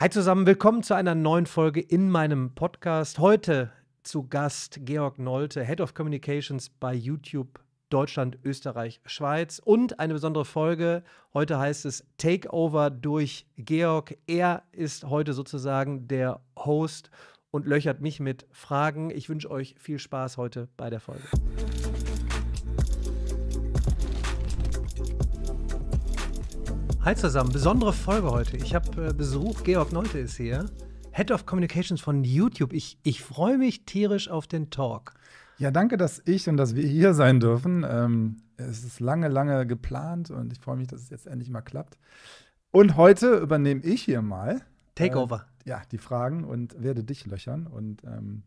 Hi zusammen, willkommen zu einer neuen Folge in meinem Podcast. Heute zu Gast Georg Nolte, Head of Communications bei YouTube Deutschland, Österreich, Schweiz und eine besondere Folge. Heute heißt es Takeover durch Georg. Er ist heute sozusagen der Host und löchert mich mit Fragen. Ich wünsche euch viel Spaß heute bei der Folge. Hi zusammen, besondere Folge heute. Ich habe äh, Besuch, Georg Neute ist hier, Head of Communications von YouTube. Ich, ich freue mich tierisch auf den Talk. Ja, danke, dass ich und dass wir hier sein dürfen. Ähm, es ist lange, lange geplant und ich freue mich, dass es jetzt endlich mal klappt. Und heute übernehme ich hier mal. Takeover. Äh, ja, die Fragen und werde dich löchern. Und ähm,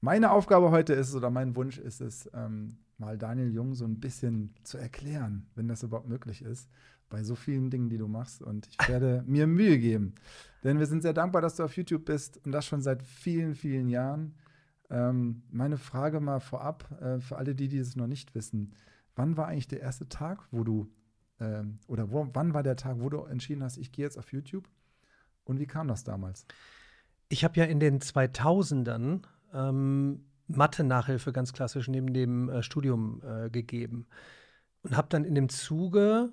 meine Aufgabe heute ist, oder mein Wunsch ist es, ähm, mal Daniel Jung so ein bisschen zu erklären, wenn das überhaupt möglich ist bei so vielen Dingen, die du machst. Und ich werde mir Mühe geben. Denn wir sind sehr dankbar, dass du auf YouTube bist und das schon seit vielen, vielen Jahren. Ähm, meine Frage mal vorab, äh, für alle die, die es noch nicht wissen, wann war eigentlich der erste Tag, wo du, ähm, oder wo, wann war der Tag, wo du entschieden hast, ich gehe jetzt auf YouTube? Und wie kam das damals? Ich habe ja in den 2000ern ähm, Mathe-Nachhilfe ganz klassisch neben dem äh, Studium äh, gegeben und habe dann in dem Zuge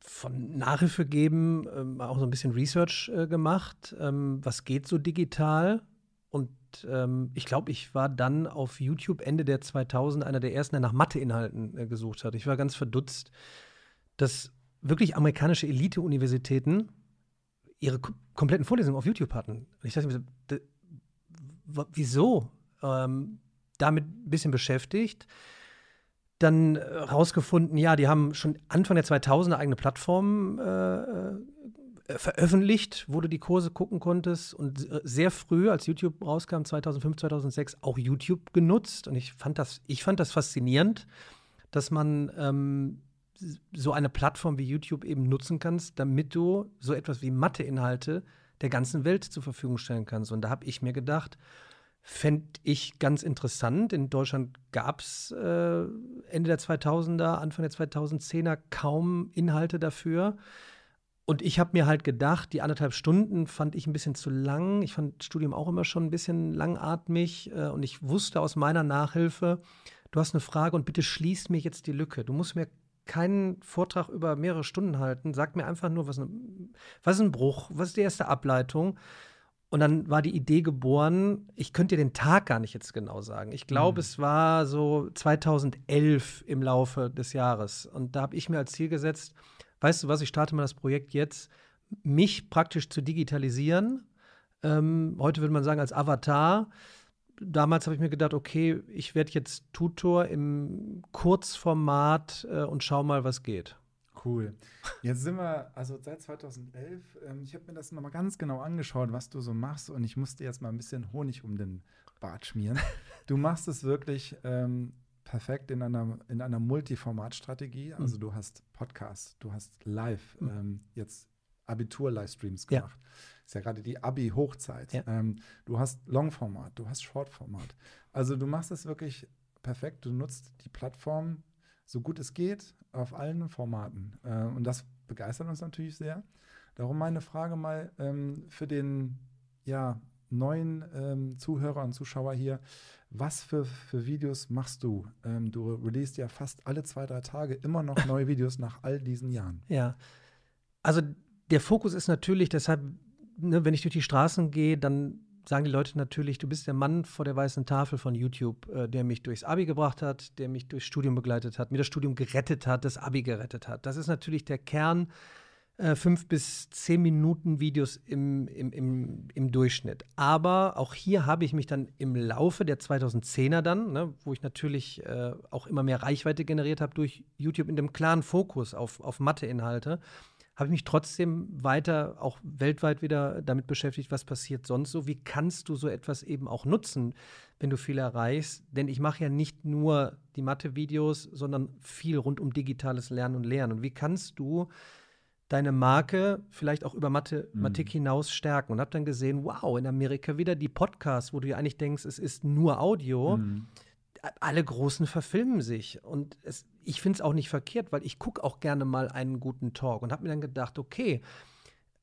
von Nachhilfe geben, ähm, auch so ein bisschen Research äh, gemacht. Ähm, was geht so digital? Und ähm, ich glaube, ich war dann auf YouTube Ende der 2000 einer der ersten, der nach Matheinhalten äh, gesucht hat. Ich war ganz verdutzt, dass wirklich amerikanische Elite-Universitäten ihre kom kompletten Vorlesungen auf YouTube hatten. Und ich dachte mir, so, wieso? Ähm, damit ein bisschen beschäftigt dann äh, rausgefunden, ja, die haben schon Anfang der 2000er eigene Plattformen äh, äh, veröffentlicht, wo du die Kurse gucken konntest und äh, sehr früh, als YouTube rauskam, 2005, 2006, auch YouTube genutzt und ich fand das, ich fand das faszinierend, dass man ähm, so eine Plattform wie YouTube eben nutzen kannst, damit du so etwas wie Mathe-Inhalte der ganzen Welt zur Verfügung stellen kannst. Und da habe ich mir gedacht, fände ich ganz interessant. In Deutschland gab es äh, Ende der 2000er, Anfang der 2010er kaum Inhalte dafür. Und ich habe mir halt gedacht, die anderthalb Stunden fand ich ein bisschen zu lang. Ich fand Studium auch immer schon ein bisschen langatmig. Äh, und ich wusste aus meiner Nachhilfe, du hast eine Frage und bitte schließ mir jetzt die Lücke. Du musst mir keinen Vortrag über mehrere Stunden halten. Sag mir einfach nur, was, ne, was ist ein Bruch, was ist die erste Ableitung. Und dann war die Idee geboren, ich könnte dir den Tag gar nicht jetzt genau sagen. Ich glaube, mhm. es war so 2011 im Laufe des Jahres. Und da habe ich mir als Ziel gesetzt, weißt du was, ich starte mal das Projekt jetzt, mich praktisch zu digitalisieren. Ähm, heute würde man sagen als Avatar. Damals habe ich mir gedacht, okay, ich werde jetzt Tutor im Kurzformat äh, und schau mal, was geht. Cool. Jetzt sind wir, also seit 2011, ähm, ich habe mir das nochmal ganz genau angeschaut, was du so machst und ich musste jetzt mal ein bisschen Honig um den Bart schmieren. Du machst es wirklich ähm, perfekt in einer, in einer Multiformatstrategie. Mhm. Also mhm. du hast Podcasts, du hast live mhm. ähm, jetzt Abitur-Livestreams gemacht. Ja. Ist ja gerade die Abi-Hochzeit. Ja. Ähm, du hast Longformat, du hast Shortformat. Also du machst es wirklich perfekt. Du nutzt die Plattform so gut es geht, auf allen Formaten. Äh, und das begeistert uns natürlich sehr. Darum meine Frage mal ähm, für den ja, neuen ähm, Zuhörer und Zuschauer hier. Was für, für Videos machst du? Ähm, du releast ja fast alle zwei, drei Tage immer noch neue Videos nach all diesen Jahren. Ja. Also der Fokus ist natürlich, deshalb, ne, wenn ich durch die Straßen gehe, dann sagen die Leute natürlich, du bist der Mann vor der weißen Tafel von YouTube, äh, der mich durchs Abi gebracht hat, der mich durchs Studium begleitet hat, mir das Studium gerettet hat, das Abi gerettet hat. Das ist natürlich der Kern äh, fünf bis zehn Minuten Videos im, im, im, im Durchschnitt. Aber auch hier habe ich mich dann im Laufe der 2010er dann, ne, wo ich natürlich äh, auch immer mehr Reichweite generiert habe durch YouTube in dem klaren Fokus auf, auf Mathe-Inhalte, habe ich mich trotzdem weiter auch weltweit wieder damit beschäftigt, was passiert sonst so. Wie kannst du so etwas eben auch nutzen, wenn du viel erreichst? Denn ich mache ja nicht nur die Mathe-Videos, sondern viel rund um digitales Lernen und Lernen. Und wie kannst du deine Marke vielleicht auch über Mathematik mhm. hinaus stärken? Und habe dann gesehen, wow, in Amerika wieder die Podcasts, wo du ja eigentlich denkst, es ist nur Audio. Mhm alle Großen verfilmen sich. Und es, ich finde es auch nicht verkehrt, weil ich gucke auch gerne mal einen guten Talk und habe mir dann gedacht, okay,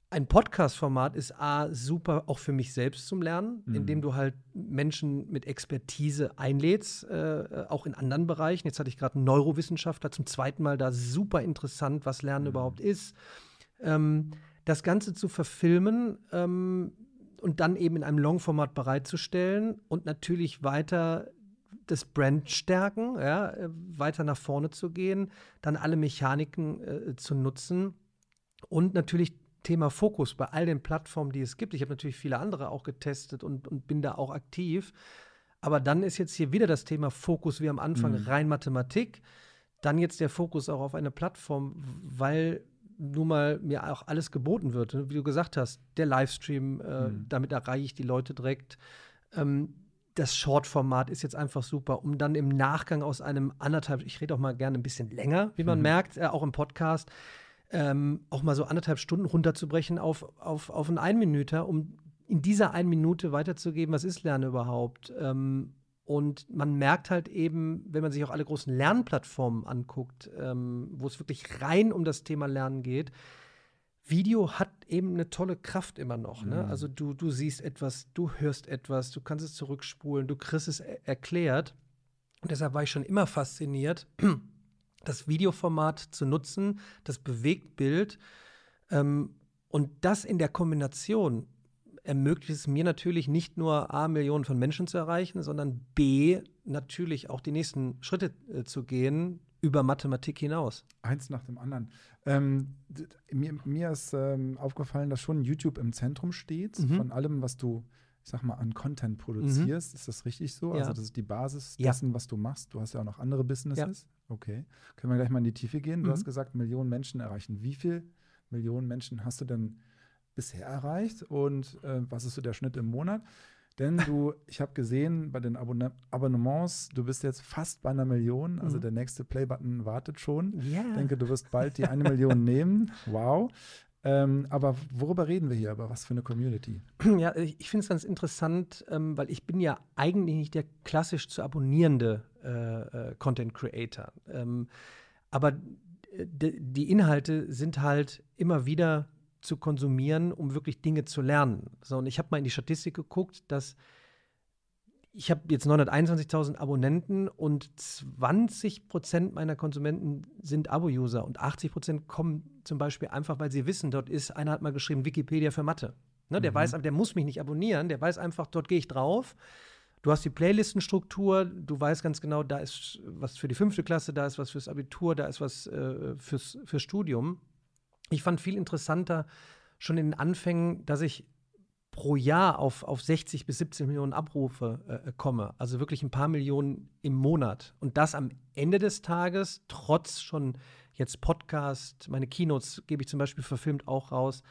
ein Podcast-Format ist A, super auch für mich selbst zum Lernen, mhm. indem du halt Menschen mit Expertise einlädst, äh, auch in anderen Bereichen. Jetzt hatte ich gerade einen Neurowissenschaftler zum zweiten Mal da, super interessant, was Lernen mhm. überhaupt ist. Ähm, das Ganze zu verfilmen, ähm, und dann eben in einem Long-Format bereitzustellen und natürlich weiter das Brand stärken, ja, äh, weiter nach vorne zu gehen, dann alle Mechaniken äh, zu nutzen und natürlich Thema Fokus bei all den Plattformen, die es gibt. Ich habe natürlich viele andere auch getestet und, und bin da auch aktiv. Aber dann ist jetzt hier wieder das Thema Fokus wie am Anfang mhm. rein Mathematik. Dann jetzt der Fokus auch auf eine Plattform, weil nun mal mir auch alles geboten wird. Wie du gesagt hast, der Livestream, äh, mhm. damit erreiche ich die Leute direkt. Ähm, das Short-Format ist jetzt einfach super, um dann im Nachgang aus einem anderthalb, ich rede auch mal gerne ein bisschen länger, wie man mhm. merkt, äh, auch im Podcast, ähm, auch mal so anderthalb Stunden runterzubrechen auf, auf, auf einen Einminüter, um in dieser einen Minute weiterzugeben, was ist Lernen überhaupt. Ähm, und man merkt halt eben, wenn man sich auch alle großen Lernplattformen anguckt, ähm, wo es wirklich rein um das Thema Lernen geht, Video hat eben eine tolle Kraft immer noch. Ne? Mhm. Also du, du siehst etwas, du hörst etwas, du kannst es zurückspulen, du kriegst es er erklärt. Und deshalb war ich schon immer fasziniert, das Videoformat zu nutzen, das Bewegtbild. Ähm, und das in der Kombination ermöglicht es mir natürlich nicht nur A, Millionen von Menschen zu erreichen, sondern B, natürlich auch die nächsten Schritte äh, zu gehen, über Mathematik hinaus. Eins nach dem anderen. Ähm, mir, mir, ist ähm, aufgefallen, dass schon YouTube im Zentrum steht mhm. von allem, was du, ich sag mal, an Content produzierst. Mhm. Ist das richtig so? Also ja. Also das ist die Basis ja. dessen, was du machst. Du hast ja auch noch andere Businesses. Ja. Okay. Können wir gleich mal in die Tiefe gehen? Du mhm. hast gesagt, Millionen Menschen erreichen. Wie viele Millionen Menschen hast du denn bisher erreicht und äh, was ist so der Schnitt im Monat? Denn du, ich habe gesehen bei den Abonne Abonnements, du bist jetzt fast bei einer Million. Also mhm. der nächste Playbutton wartet schon. Yeah. Ich denke, du wirst bald die eine Million nehmen. Wow. Ähm, aber worüber reden wir hier? Aber was für eine Community? Ja, ich finde es ganz interessant, ähm, weil ich bin ja eigentlich nicht der klassisch zu abonnierende äh, äh, Content Creator. Ähm, aber äh, die Inhalte sind halt immer wieder zu konsumieren, um wirklich Dinge zu lernen. So, und ich habe mal in die Statistik geguckt, dass ich habe jetzt 921.000 Abonnenten und 20 meiner Konsumenten sind Abo-User und 80 kommen zum Beispiel einfach, weil sie wissen, dort ist, einer hat mal geschrieben, Wikipedia für Mathe. Ne, der mhm. weiß, der muss mich nicht abonnieren, der weiß einfach, dort gehe ich drauf. Du hast die Playlistenstruktur, du weißt ganz genau, da ist was für die fünfte Klasse, da ist was fürs Abitur, da ist was äh, fürs, fürs Studium. Ich fand viel interessanter schon in den Anfängen, dass ich pro Jahr auf, auf 60 bis 70 Millionen Abrufe äh, komme. Also wirklich ein paar Millionen im Monat. Und das am Ende des Tages, trotz schon jetzt Podcast, meine Keynotes gebe ich zum Beispiel verfilmt auch raus.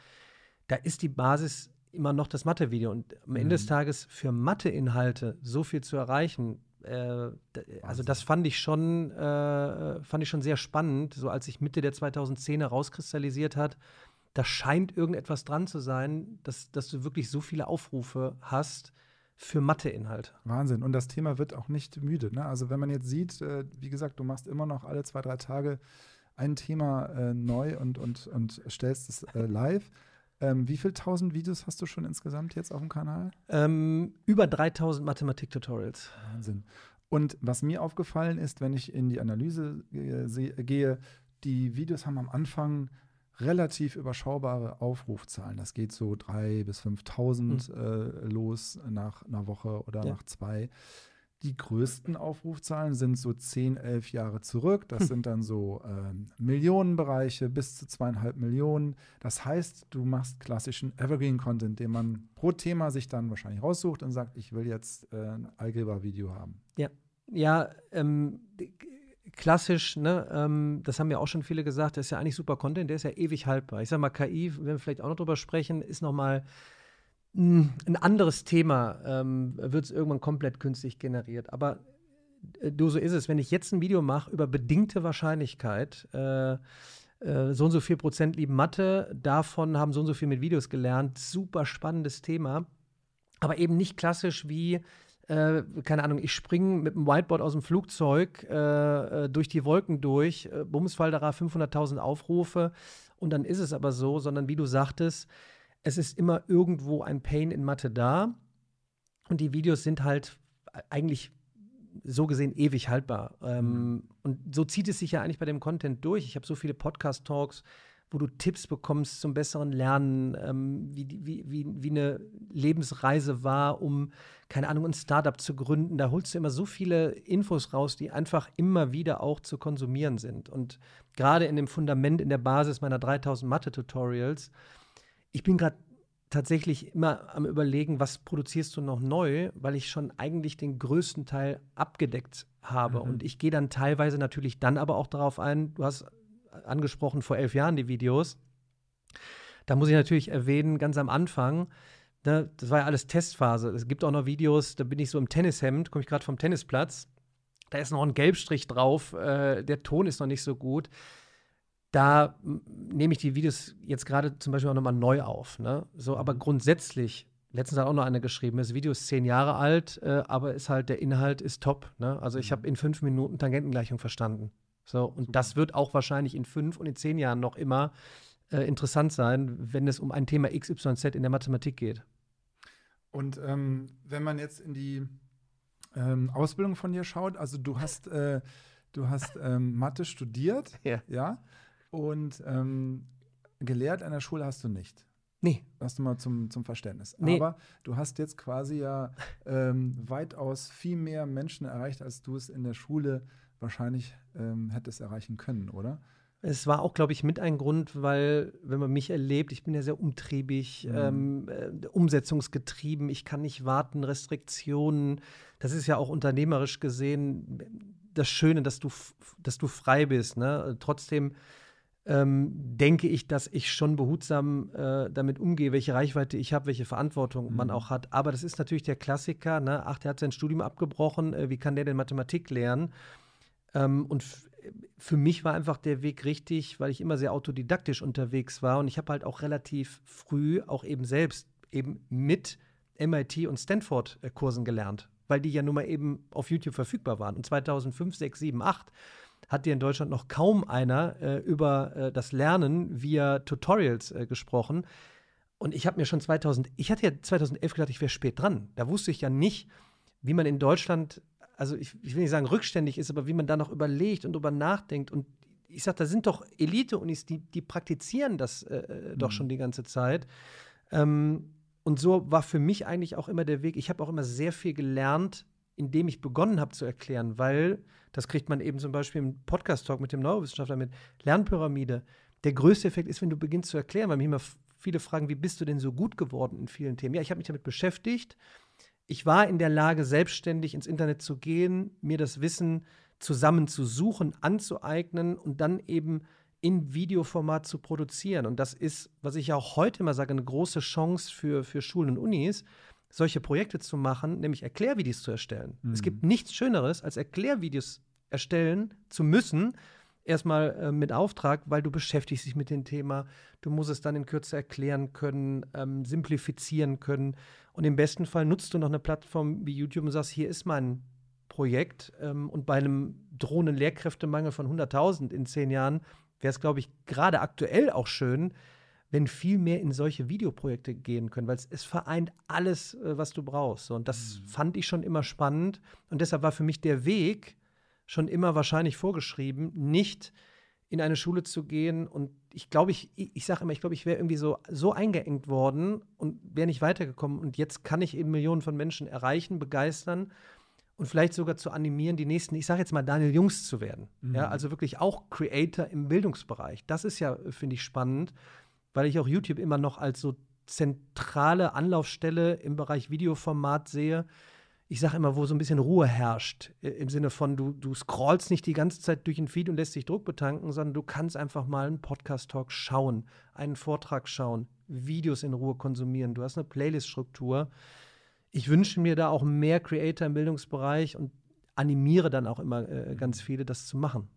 Da ist die Basis immer noch das Mathe-Video. Und am Ende des mhm. Tages für Mathe-Inhalte so viel zu erreichen, äh, also das fand ich schon, äh, fand ich schon sehr spannend, so als sich Mitte der 2010er rauskristallisiert hat. Da scheint irgendetwas dran zu sein, dass, dass du wirklich so viele Aufrufe hast für mathe Matheinhalt. Wahnsinn. Und das Thema wird auch nicht müde. Ne? Also wenn man jetzt sieht, äh, wie gesagt, du machst immer noch alle zwei, drei Tage ein Thema äh, neu und, und, und stellst es äh, live. Ähm, wie viele tausend Videos hast du schon insgesamt jetzt auf dem Kanal? Ähm, über 3000 Mathematik-Tutorials. Wahnsinn. Und was mir aufgefallen ist, wenn ich in die Analyse äh, gehe, die Videos haben am Anfang relativ überschaubare Aufrufzahlen. Das geht so 3.000 bis 5.000 mhm. äh, los nach einer Woche oder ja. nach zwei. Die größten Aufrufzahlen sind so 10, 11 Jahre zurück. Das hm. sind dann so ähm, Millionenbereiche bis zu zweieinhalb Millionen. Das heißt, du machst klassischen Evergreen-Content, den man pro Thema sich dann wahrscheinlich raussucht und sagt, ich will jetzt äh, ein Algebra-Video haben. Ja, ja ähm, klassisch, ne, ähm, das haben ja auch schon viele gesagt, das ist ja eigentlich super Content, der ist ja ewig haltbar. Ich sag mal, KI, wenn wir vielleicht auch noch drüber sprechen, ist noch mal ein anderes Thema ähm, wird es irgendwann komplett künstlich generiert. Aber äh, du, so ist es. Wenn ich jetzt ein Video mache über bedingte Wahrscheinlichkeit, äh, äh, so und so viel Prozent lieben Mathe, davon haben so und so viel mit Videos gelernt, super spannendes Thema, aber eben nicht klassisch wie äh, keine Ahnung, ich springe mit dem Whiteboard aus dem Flugzeug äh, äh durch die Wolken durch, äh, Bumsfalderer 500.000 Aufrufe und dann ist es aber so, sondern wie du sagtest, es ist immer irgendwo ein Pain in Mathe da. Und die Videos sind halt eigentlich so gesehen ewig haltbar. Ähm, mhm. Und so zieht es sich ja eigentlich bei dem Content durch. Ich habe so viele Podcast-Talks, wo du Tipps bekommst zum besseren Lernen, ähm, wie, wie, wie, wie eine Lebensreise war, um, keine Ahnung, ein Startup zu gründen. Da holst du immer so viele Infos raus, die einfach immer wieder auch zu konsumieren sind. Und gerade in dem Fundament, in der Basis meiner 3000 Mathe-Tutorials, ich bin gerade tatsächlich immer am Überlegen, was produzierst du noch neu, weil ich schon eigentlich den größten Teil abgedeckt habe. Mhm. Und ich gehe dann teilweise natürlich dann aber auch darauf ein, du hast angesprochen vor elf Jahren die Videos. Da muss ich natürlich erwähnen, ganz am Anfang, ne, das war ja alles Testphase. Es gibt auch noch Videos, da bin ich so im Tennishemd, komme ich gerade vom Tennisplatz. Da ist noch ein Gelbstrich drauf, äh, der Ton ist noch nicht so gut da nehme ich die Videos jetzt gerade zum Beispiel auch nochmal neu auf. Ne? So, aber mhm. grundsätzlich, letztens hat auch noch einer geschrieben, das Video ist zehn Jahre alt, äh, aber ist halt, der Inhalt ist top. Ne? Also ich mhm. habe in fünf Minuten Tangentengleichung verstanden. So, und das wird auch wahrscheinlich in fünf und in zehn Jahren noch immer äh, interessant sein, wenn es um ein Thema XYZ in der Mathematik geht. Und ähm, wenn man jetzt in die ähm, Ausbildung von dir schaut, also du hast, äh, du hast ähm, Mathe studiert, ja. ja? Und ähm, gelehrt an der Schule hast du nicht. Nee. Das mal zum, zum Verständnis. Nee. Aber du hast jetzt quasi ja ähm, weitaus viel mehr Menschen erreicht, als du es in der Schule wahrscheinlich ähm, hättest erreichen können, oder? Es war auch, glaube ich, mit ein Grund, weil, wenn man mich erlebt, ich bin ja sehr umtriebig, mhm. ähm, äh, umsetzungsgetrieben, ich kann nicht warten, Restriktionen. Das ist ja auch unternehmerisch gesehen das Schöne, dass du, dass du frei bist. Ne? Trotzdem ähm, denke ich, dass ich schon behutsam äh, damit umgehe, welche Reichweite ich habe, welche Verantwortung mhm. man auch hat. Aber das ist natürlich der Klassiker. Ne? Ach, der hat sein Studium abgebrochen. Äh, wie kann der denn Mathematik lernen? Ähm, und für mich war einfach der Weg richtig, weil ich immer sehr autodidaktisch unterwegs war. Und ich habe halt auch relativ früh auch eben selbst eben mit MIT und Stanford-Kursen äh, gelernt, weil die ja nun mal eben auf YouTube verfügbar waren. Und 2005, 6, 7, 8 hat dir in Deutschland noch kaum einer äh, über äh, das Lernen via Tutorials äh, gesprochen. Und ich habe mir schon 2000, ich hatte ja 2011 gedacht, ich wäre spät dran. Da wusste ich ja nicht, wie man in Deutschland, also ich, ich will nicht sagen rückständig ist, aber wie man da noch überlegt und drüber nachdenkt. Und ich sage, da sind doch Elite-Unis, die, die praktizieren das äh, äh, mhm. doch schon die ganze Zeit. Ähm, und so war für mich eigentlich auch immer der Weg. Ich habe auch immer sehr viel gelernt indem ich begonnen habe zu erklären, weil das kriegt man eben zum Beispiel im Podcast-Talk mit dem Neurowissenschaftler mit Lernpyramide. Der größte Effekt ist, wenn du beginnst zu erklären, weil mich immer viele fragen, wie bist du denn so gut geworden in vielen Themen? Ja, ich habe mich damit beschäftigt. Ich war in der Lage, selbstständig ins Internet zu gehen, mir das Wissen zusammenzusuchen, anzueignen und dann eben in Videoformat zu produzieren. Und das ist, was ich auch heute immer sage, eine große Chance für, für Schulen und Unis, solche Projekte zu machen, nämlich Erklärvideos zu erstellen. Mhm. Es gibt mhm. nichts Schöneres, als Erklärvideos erstellen zu müssen, erstmal äh, mit Auftrag, weil du beschäftigst dich mit dem Thema, du musst es dann in Kürze erklären können, ähm, simplifizieren können und im besten Fall nutzt du noch eine Plattform wie YouTube und sagst, hier ist mein Projekt ähm, und bei einem drohenden Lehrkräftemangel von 100.000 in zehn Jahren wäre es, glaube ich, gerade aktuell auch schön, wenn viel mehr in solche Videoprojekte gehen können, weil es, es vereint alles, äh, was du brauchst. Und das mhm. fand ich schon immer spannend. Und deshalb war für mich der Weg schon immer wahrscheinlich vorgeschrieben, nicht in eine Schule zu gehen. Und ich glaube, ich, ich sage immer, ich glaube, ich wäre irgendwie so, so eingeengt worden und wäre nicht weitergekommen. Und jetzt kann ich eben Millionen von Menschen erreichen, begeistern und vielleicht sogar zu animieren, die nächsten, ich sage jetzt mal, Daniel Jungs zu werden. Mhm. Ja, also wirklich auch Creator im Bildungsbereich. Das ist ja, finde ich, spannend weil ich auch YouTube immer noch als so zentrale Anlaufstelle im Bereich Videoformat sehe. Ich sage immer, wo so ein bisschen Ruhe herrscht, im Sinne von, du, du scrollst nicht die ganze Zeit durch den Feed und lässt dich Druck betanken, sondern du kannst einfach mal einen Podcast-Talk schauen, einen Vortrag schauen, Videos in Ruhe konsumieren. Du hast eine Playlist-Struktur. Ich wünsche mir da auch mehr Creator im Bildungsbereich und animiere dann auch immer äh, ganz mhm. viele, das zu machen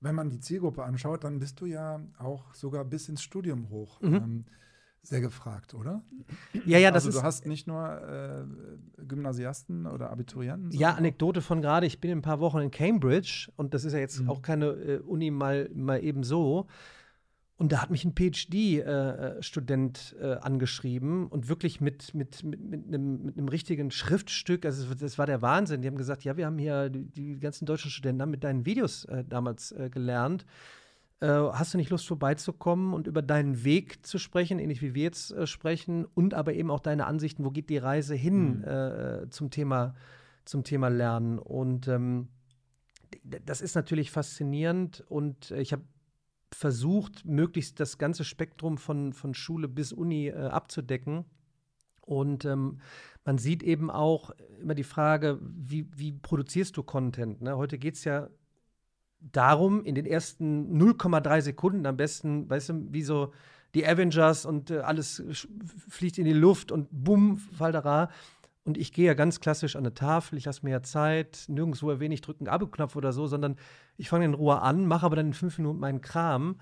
wenn man die Zielgruppe anschaut, dann bist du ja auch sogar bis ins Studium hoch. Mhm. Ähm, sehr gefragt, oder? Ja, ja, das also, ist. Du hast nicht nur äh, Gymnasiasten oder Abiturienten. Ja, Anekdote von gerade. Ich bin in ein paar Wochen in Cambridge und das ist ja jetzt mhm. auch keine äh, Uni mal, mal eben so. Und da hat mich ein PhD-Student äh, äh, äh, angeschrieben und wirklich mit, mit, mit, mit, einem, mit einem richtigen Schriftstück, also das war der Wahnsinn. Die haben gesagt, ja, wir haben hier, die, die ganzen deutschen Studenten haben mit deinen Videos äh, damals äh, gelernt. Äh, hast du nicht Lust vorbeizukommen und über deinen Weg zu sprechen, ähnlich wie wir jetzt sprechen, und aber eben auch deine Ansichten, wo geht die Reise hin mhm. zum, Thema, zum Thema Lernen? Und ähm, das ist natürlich faszinierend und ich habe versucht, möglichst das ganze Spektrum von, von Schule bis Uni äh, abzudecken. Und ähm, man sieht eben auch immer die Frage, wie, wie produzierst du Content? Ne? Heute geht es ja darum, in den ersten 0,3 Sekunden am besten, weißt du, wie so die Avengers und äh, alles fliegt in die Luft und bumm, Faldera, und ich gehe ja ganz klassisch an eine Tafel, ich lasse mir ja Zeit, nirgendwo erwähne ich drücken Abo-Knopf oder so, sondern ich fange in Ruhe an, mache aber dann in fünf Minuten meinen Kram.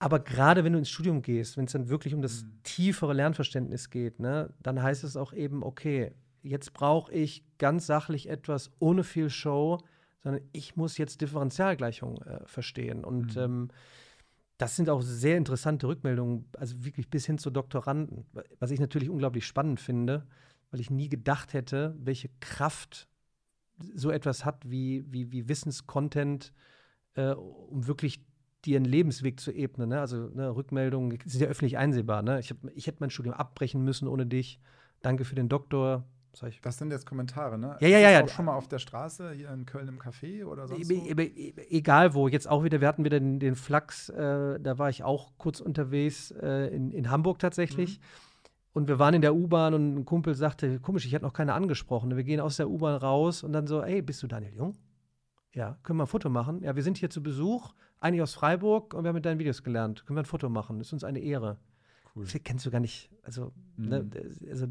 Aber gerade wenn du ins Studium gehst, wenn es dann wirklich um das mhm. tiefere Lernverständnis geht, ne, dann heißt es auch eben, okay, jetzt brauche ich ganz sachlich etwas ohne viel Show, sondern ich muss jetzt Differentialgleichungen äh, verstehen. Und mhm. ähm, das sind auch sehr interessante Rückmeldungen, also wirklich bis hin zu Doktoranden, was ich natürlich unglaublich spannend finde, weil ich nie gedacht hätte, welche Kraft so etwas hat wie, wie, wie Wissenscontent, äh, um wirklich dir einen Lebensweg zu ebnen. Ne? Also ne, Rückmeldungen sind ja öffentlich einsehbar. Ne? Ich, hab, ich hätte mein Studium abbrechen müssen ohne dich. Danke für den Doktor. Das sind jetzt Kommentare, ne? Ja, ja, ja. Ist auch schon mal auf der Straße, hier in Köln im Café oder sonst e wo? E egal wo. Jetzt auch wieder, wir hatten wieder den, den Flachs, äh, da war ich auch kurz unterwegs, äh, in, in Hamburg tatsächlich. Mhm. Und wir waren in der U-Bahn und ein Kumpel sagte, komisch, ich hatte noch keine angesprochen. Wir gehen aus der U-Bahn raus und dann so, ey, bist du Daniel Jung? Ja, können wir ein Foto machen? Ja, wir sind hier zu Besuch, eigentlich aus Freiburg und wir haben mit deinen Videos gelernt. Können wir ein Foto machen? Das ist uns eine Ehre. Cool. Das kennst du gar nicht. Also, mhm. ne, also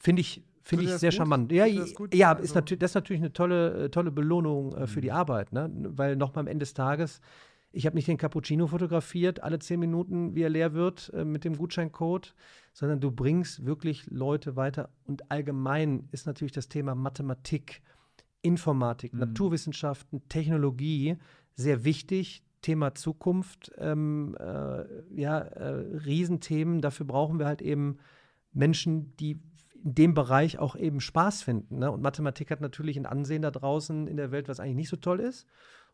finde ich, finde ich sehr gut? charmant. Ja, ja, ja also. natürlich, das ist natürlich eine tolle, äh, tolle Belohnung äh, für mhm. die Arbeit, ne? weil nochmal am Ende des Tages ich habe nicht den Cappuccino fotografiert, alle zehn Minuten, wie er leer wird, äh, mit dem Gutscheincode, sondern du bringst wirklich Leute weiter. Und allgemein ist natürlich das Thema Mathematik, Informatik, mhm. Naturwissenschaften, Technologie sehr wichtig. Thema Zukunft, ähm, äh, ja, äh, Riesenthemen. Dafür brauchen wir halt eben Menschen, die in dem Bereich auch eben Spaß finden. Ne? Und Mathematik hat natürlich ein Ansehen da draußen in der Welt, was eigentlich nicht so toll ist.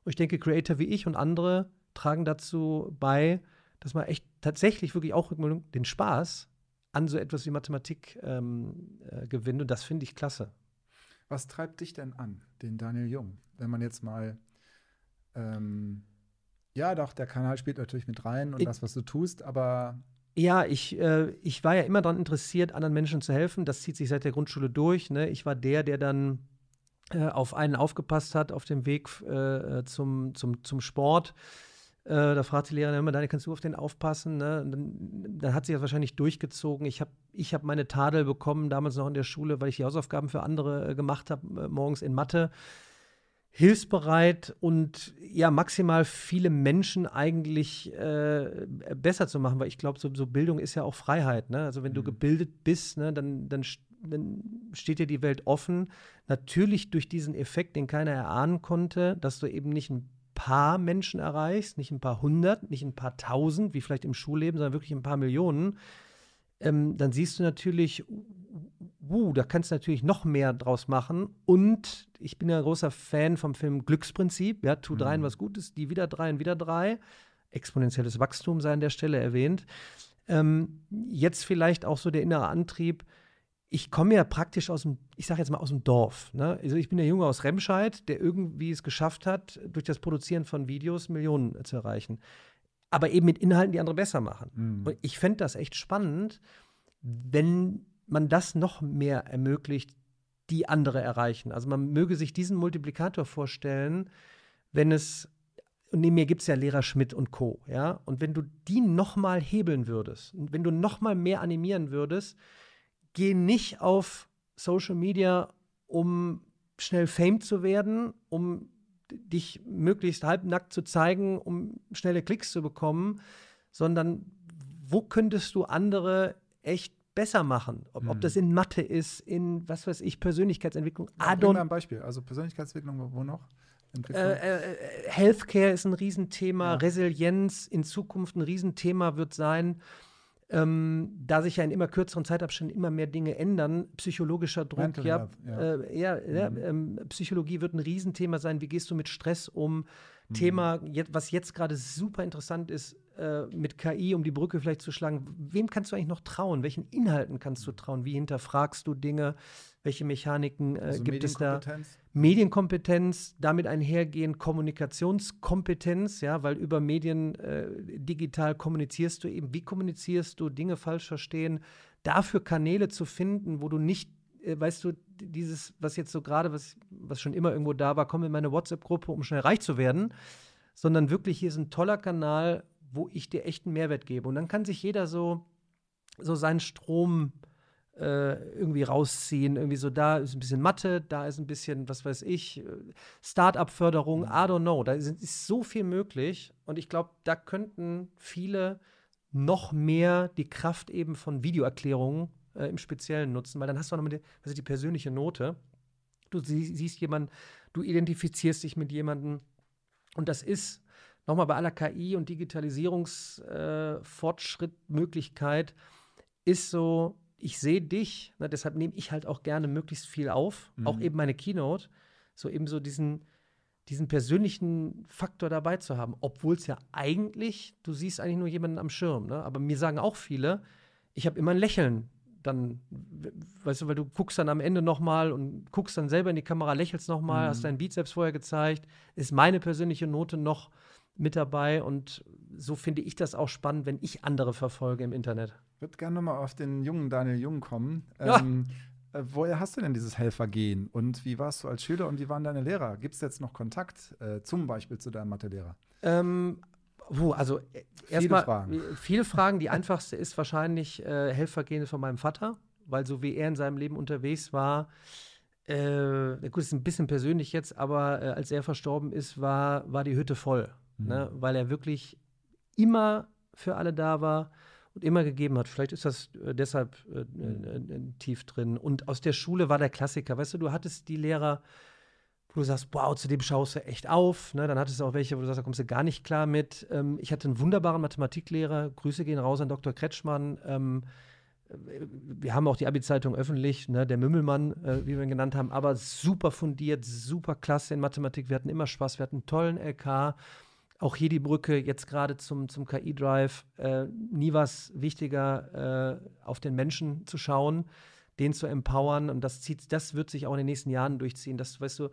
Und ich denke, Creator wie ich und andere tragen dazu bei, dass man echt tatsächlich wirklich auch den Spaß an so etwas wie Mathematik ähm, äh, gewinnt. Und das finde ich klasse. Was treibt dich denn an, den Daniel Jung? Wenn man jetzt mal ähm, ja, doch, der Kanal spielt natürlich mit rein und ich, das, was du tust, aber. Ja, ich, äh, ich war ja immer daran interessiert, anderen Menschen zu helfen. Das zieht sich seit der Grundschule durch. Ne? Ich war der, der dann äh, auf einen aufgepasst hat auf dem Weg äh, äh, zum, zum, zum Sport. da fragt die Lehrerin immer, Daniel, kannst du auf den aufpassen? Ne? Dann, dann, hat sie das wahrscheinlich durchgezogen. Ich habe ich hab meine Tadel bekommen, damals noch in der Schule, weil ich die Hausaufgaben für andere gemacht habe, morgens in Mathe hilfsbereit und ja, maximal viele Menschen eigentlich äh, besser zu machen, weil ich glaube, so, so, Bildung ist ja auch Freiheit. Ne? Also wenn mhm. du gebildet bist, ne, dann, dann dann steht dir die Welt offen. Natürlich durch diesen Effekt, den keiner erahnen konnte, dass du eben nicht ein paar Menschen erreichst, nicht ein paar hundert, nicht ein paar tausend, wie vielleicht im Schulleben, sondern wirklich ein paar Millionen, ähm, dann siehst du natürlich, uh, da kannst du natürlich noch mehr draus machen. Und ich bin ja ein großer Fan vom Film Glücksprinzip. Ja, tu mhm. dreien was Gutes, die wieder dreien, wieder drei. Exponentielles Wachstum sei an der Stelle erwähnt. Ähm, jetzt vielleicht auch so der innere Antrieb, ich komme ja praktisch aus dem, ich sage jetzt mal aus dem Dorf. Ne? Also ich bin der Junge aus Remscheid, der irgendwie es geschafft hat, durch das Produzieren von Videos Millionen zu erreichen. Aber eben mit Inhalten, die andere besser machen. Mhm. Und ich fände das echt spannend, wenn man das noch mehr ermöglicht, die andere erreichen. Also man möge sich diesen Multiplikator vorstellen, wenn es und neben mir gibt es ja Lehrer Schmidt und Co. Ja? Und wenn du die noch mal hebeln würdest, wenn du noch mal mehr animieren würdest, gehe nicht auf Social Media, um schnell Fame zu werden, um dich möglichst halbnackt zu zeigen, um schnelle Klicks zu bekommen, sondern wo könntest du andere echt besser machen? Ob, mhm. ob hm. das in Mathe ist, in was weiß ich, Persönlichkeitsentwicklung. Ja, Adon mal ein Beispiel. Also Persönlichkeitsentwicklung, wo noch? Äh, äh, äh, Healthcare ist ein Riesenthema, ja. Resilienz in Zukunft ein Riesenthema wird sein ähm, da sich ja in immer kürzeren Zeitabständen immer mehr Dinge ändern, psychologischer Druck, ja, ja. Äh, ja, ja mhm. ähm, Psychologie wird ein Riesenthema sein. Wie gehst du mit Stress um? Mhm. Thema, was jetzt gerade super interessant ist, äh, mit KI, um die Brücke vielleicht zu schlagen. Wem kannst du eigentlich noch trauen? Welchen Inhalten kannst du mhm. trauen? Wie hinterfragst du Dinge? welche Mechaniken äh, also gibt es da? Medienkompetenz, damit einhergehend Kommunikationskompetenz, ja, weil über Medien äh, digital kommunizierst du eben, wie kommunizierst du, Dinge falsch verstehen, dafür Kanäle zu finden, wo du nicht, äh, weißt du, dieses, was jetzt so gerade, was, was schon immer irgendwo da war, komm in meine WhatsApp-Gruppe, um schnell reich zu werden, sondern wirklich hier ist ein toller Kanal, wo ich dir echten Mehrwert gebe. Und dann kann sich jeder so, so seinen Strom äh, irgendwie rausziehen. Irgendwie so, da ist ein bisschen Mathe, da ist ein bisschen, was weiß ich, äh, Start-up-Förderung, mhm. I don't know. Da ist, ist so viel möglich. Und ich glaube, da könnten viele noch mehr die Kraft eben von Videoerklärungen äh, im Speziellen nutzen, weil dann hast du nochmal die, also die persönliche Note. Du sie, siehst jemanden, du identifizierst dich mit jemandem. Und das ist nochmal bei aller KI und Digitalisierungsfortschrittmöglichkeit äh, ist so ich sehe dich, ne, deshalb nehme ich halt auch gerne möglichst viel auf, mhm. auch eben meine Keynote, so eben so diesen, diesen persönlichen Faktor dabei zu haben, obwohl es ja eigentlich, du siehst eigentlich nur jemanden am Schirm, ne? aber mir sagen auch viele, ich habe immer ein Lächeln dann, weißt du, weil du guckst dann am Ende nochmal und guckst dann selber in die Kamera, lächelst nochmal, mhm. hast deinen Bizeps vorher gezeigt, ist meine persönliche Note noch mit dabei und so finde ich das auch spannend, wenn ich andere verfolge im Internet. Ich würde gerne nochmal auf den jungen Daniel Jung kommen. Ja. Ähm, äh, woher hast du denn dieses Helfergehen und wie warst du als Schüler und wie waren deine Lehrer? Gibt es jetzt noch Kontakt äh, zum Beispiel zu deinem Mathelehrer? Ähm, Puh, also erstmal äh, viele, äh, viele Fragen. Die einfachste ist wahrscheinlich äh, Helfergehen von meinem Vater, weil so wie er in seinem Leben unterwegs war, äh, gut, ist ein bisschen persönlich jetzt, aber äh, als er verstorben ist, war, war die Hütte voll. Ne? Mhm. Ne? Weil er wirklich immer für alle da war und immer gegeben hat. Vielleicht ist das äh, deshalb äh, äh, äh, tief drin. Und aus der Schule war der Klassiker. Weißt du, du hattest die Lehrer, wo du sagst, wow, zu dem schaust du echt auf. Ne? Dann hattest du auch welche, wo du sagst, da kommst du gar nicht klar mit. Ähm, ich hatte einen wunderbaren Mathematiklehrer. Grüße gehen raus an Dr. Kretschmann. Ähm, äh, wir haben auch die Abi-Zeitung öffentlich, ne, der Mümmelmann, äh, wie wir ihn genannt haben, aber super fundiert, super klasse in Mathematik. Wir hatten immer Spaß, wir hatten einen tollen LK auch hier die Brücke jetzt gerade zum, zum KI-Drive. Äh, nie was wichtiger, äh, auf den Menschen zu schauen, den zu empowern. Und das zieht, das wird sich auch in den nächsten Jahren durchziehen. Das, weißt du,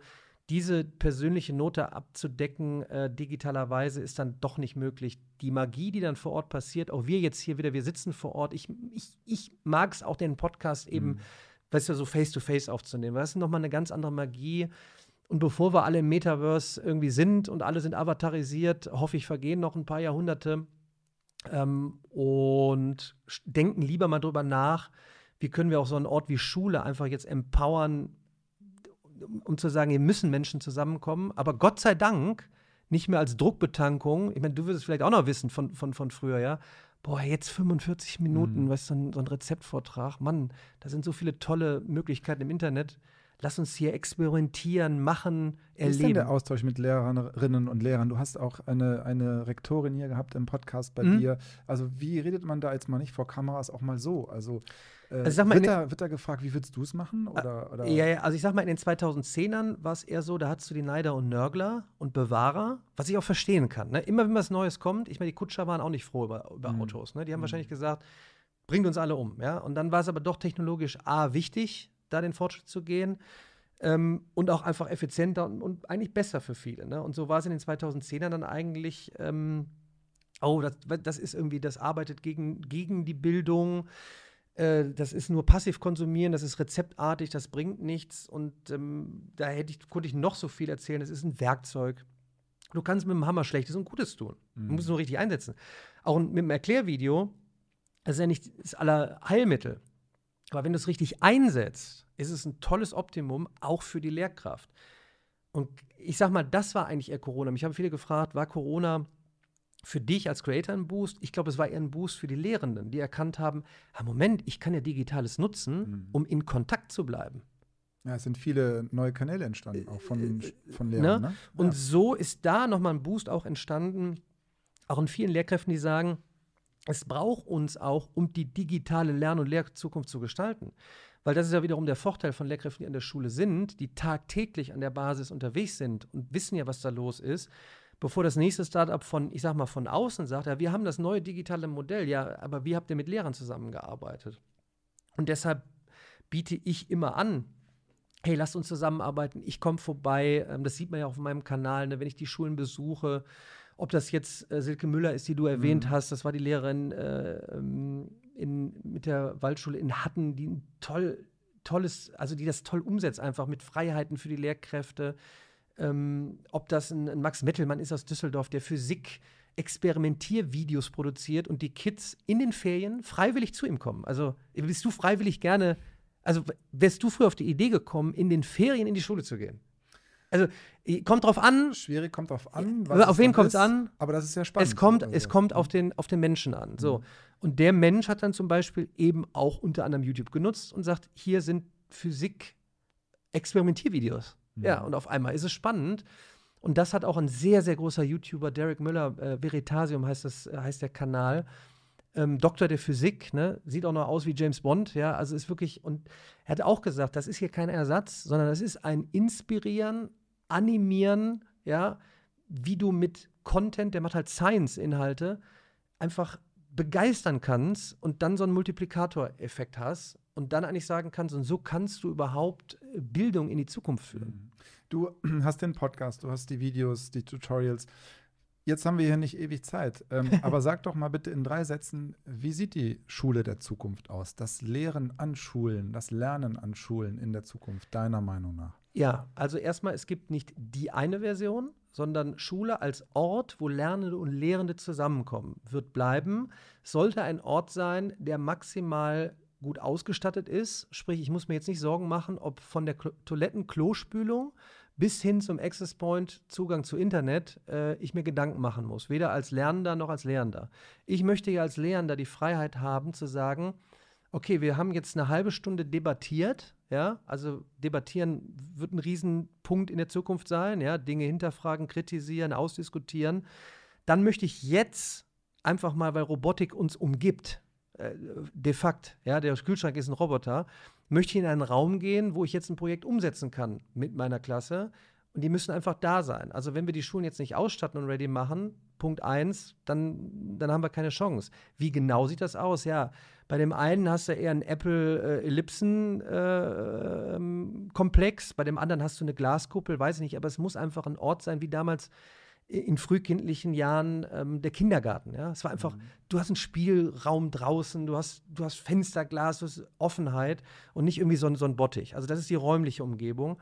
diese persönliche Note abzudecken äh, digitalerweise ist dann doch nicht möglich. Die Magie, die dann vor Ort passiert, auch wir jetzt hier wieder, wir sitzen vor Ort. Ich, ich, ich mag es auch, den Podcast eben, mhm. weißt du, so face-to-face -face aufzunehmen. Das ist nochmal eine ganz andere Magie. Und bevor wir alle im Metaverse irgendwie sind und alle sind avatarisiert, hoffe ich, vergehen noch ein paar Jahrhunderte ähm, und denken lieber mal drüber nach, wie können wir auch so einen Ort wie Schule einfach jetzt empowern, um zu sagen, hier müssen Menschen zusammenkommen. Aber Gott sei Dank nicht mehr als Druckbetankung. Ich meine, du wirst es vielleicht auch noch wissen von, von, von früher, ja. Boah, jetzt 45 Minuten, mhm. weißt du, so ein, so ein Rezeptvortrag. Mann, da sind so viele tolle Möglichkeiten im Internet lass uns hier experimentieren, machen, erleben. Wie ist denn der Austausch mit Lehrerinnen und Lehrern? Du hast auch eine, eine Rektorin hier gehabt im Podcast bei mhm. dir. Also wie redet man da jetzt mal nicht vor Kameras auch mal so? Also, äh, also mal, wird, da, wird, da, gefragt, wie würdest du es machen? Ah, oder, oder? Ja, ja, also ich sag mal, in den 2010ern war es eher so, da hattest du die Neider und Nörgler und Bewahrer, was ich auch verstehen kann. Ne? Immer wenn was Neues kommt, ich meine, die Kutscher waren auch nicht froh über, über mhm. Autos. Ne? Die haben mhm. wahrscheinlich gesagt, bringt uns alle um. Ja? Und dann war es aber doch technologisch A, wichtig, da den Fortschritt zu gehen. Ähm, und auch einfach effizienter und, und eigentlich besser für viele. Ne? Und so war es in den 2010ern dann eigentlich, ähm, oh, das, das, ist irgendwie, das arbeitet gegen, gegen die Bildung, äh, das ist nur passiv konsumieren, das ist rezeptartig, das bringt nichts. Und ähm, da hätte ich, konnte ich noch so viel erzählen, das ist ein Werkzeug. Du kannst mit dem Hammer Schlechtes und Gutes tun. Du musst es mhm. nur richtig einsetzen. Auch mit dem Erklärvideo, das ist ja nicht das aller Heilmittel. Aber wenn du es richtig einsetzt, ist es ein tolles Optimum, auch für die Lehrkraft. Und ich sag mal, das war eigentlich eher Corona. Mich haben viele gefragt, war Corona für dich als Creator ein Boost? Ich glaube, es war eher ein Boost für die Lehrenden, die erkannt haben, ah, Moment, ich kann ja Digitales nutzen, mhm. um in Kontakt zu bleiben. Ja, es sind viele neue Kanäle entstanden, auch von, äh, äh, von Lehrern. Ne? Ne? Und ja. so ist da nochmal ein Boost auch entstanden, auch in vielen Lehrkräften, die sagen, es braucht uns auch, um die digitale Lern- und Lehrzukunft zu gestalten. Weil das ist ja wiederum der Vorteil von Lehrkräften, die an der Schule sind, die tagtäglich an der Basis unterwegs sind und wissen ja, was da los ist. Bevor das nächste Startup von, ich sag mal, von außen sagt, ja, wir haben das neue digitale Modell, ja, aber wie habt ihr mit Lehrern zusammengearbeitet? Und deshalb biete ich immer an, hey, lasst uns zusammenarbeiten, ich komme vorbei, ähm, das sieht man ja auf meinem Kanal, ne, wenn ich die Schulen besuche, ob das jetzt äh, Silke Müller ist, die du erwähnt mhm. hast, das war die Lehrerin äh, ähm, in, mit der Waldschule in Hatten, die ein toll, tolles, also die das toll umsetzt, einfach mit Freiheiten für die Lehrkräfte. Ähm, ob das ein, ein Max Mettelmann ist aus Düsseldorf, der Physik Experimentiervideos produziert und die Kids in den Ferien freiwillig zu ihm kommen. Also bist du freiwillig gerne, also wärst du früher auf die Idee gekommen, in den Ferien in die Schule zu gehen? also kommt drauf an. Schwierig kommt drauf an. auf wen kommt es an? Aber das ist ja spannend. Es kommt, also. es kommt auf, den, auf den Menschen an. So. Mhm. Und der Mensch hat dann zum Beispiel eben auch unter anderem YouTube genutzt und sagt, hier sind Physik-Experimentiervideos. Mhm. Ja, und auf einmal ist es spannend. Und das hat auch ein sehr, sehr großer YouTuber, Derek Müller, äh, Veritasium heißt, das, äh, heißt der Kanal, ähm, Doktor der Physik, ne? sieht auch noch aus wie James Bond, ja, also ist wirklich, und er hat auch gesagt, das ist hier kein Ersatz, sondern das ist ein Inspirieren animieren, ja, wie du mit Content, der macht halt Science-Inhalte, einfach begeistern kannst und dann so einen Multiplikatoreffekt hast und dann eigentlich sagen kannst, und so kannst du überhaupt äh, Bildung in die Zukunft führen. Mhm. Du hast den Podcast, du hast die Videos, die Tutorials. Jetzt haben wir hier nicht ewig Zeit, ähm, aber sag doch mal bitte in drei Sätzen, wie sieht die Schule der Zukunft aus? Das Lehren an Schulen, das Lernen an Schulen in der Zukunft, deiner Meinung nach? Ja, also erstmal, es gibt nicht die eine Version, sondern Schule als Ort, wo Lernende und Lehrende zusammenkommen, wird bleiben, sollte ein Ort sein, der maximal gut ausgestattet ist. Sprich, ich muss mir jetzt nicht Sorgen machen, ob von der Toilettenklospülung bis hin zum Access Point Zugang zu Internet äh, ich mir Gedanken machen muss, weder als Lernender noch als Lehrender. Ich möchte ja als Lehrender die Freiheit haben zu sagen, okay, wir haben jetzt eine halbe Stunde debattiert, ja, also debattieren wird ein Riesenpunkt in der Zukunft sein, ja, Dinge hinterfragen, kritisieren, ausdiskutieren. Dann möchte ich jetzt einfach mal, weil Robotik uns umgibt, äh, de facto, ja, der Kühlschrank ist ein Roboter, möchte ich in einen Raum gehen, wo ich jetzt ein Projekt umsetzen kann mit meiner Klasse, und die müssen einfach da sein. Also wenn wir die Schulen jetzt nicht ausstatten und ready machen, Punkt eins, dann, dann haben wir keine Chance. Wie genau sieht das aus? Ja, bei dem einen hast du eher einen Apple-Ellipsen-Komplex, äh, ähm, bei dem anderen hast du eine Glaskuppel, weiß ich nicht, aber es muss einfach ein Ort sein, wie damals in frühkindlichen Jahren ähm, der Kindergarten. Ja? Es war einfach, mhm. du hast einen Spielraum draußen, du hast, du hast Fensterglas, du hast Offenheit und nicht irgendwie so, so ein Bottich. Also das ist die räumliche Umgebung.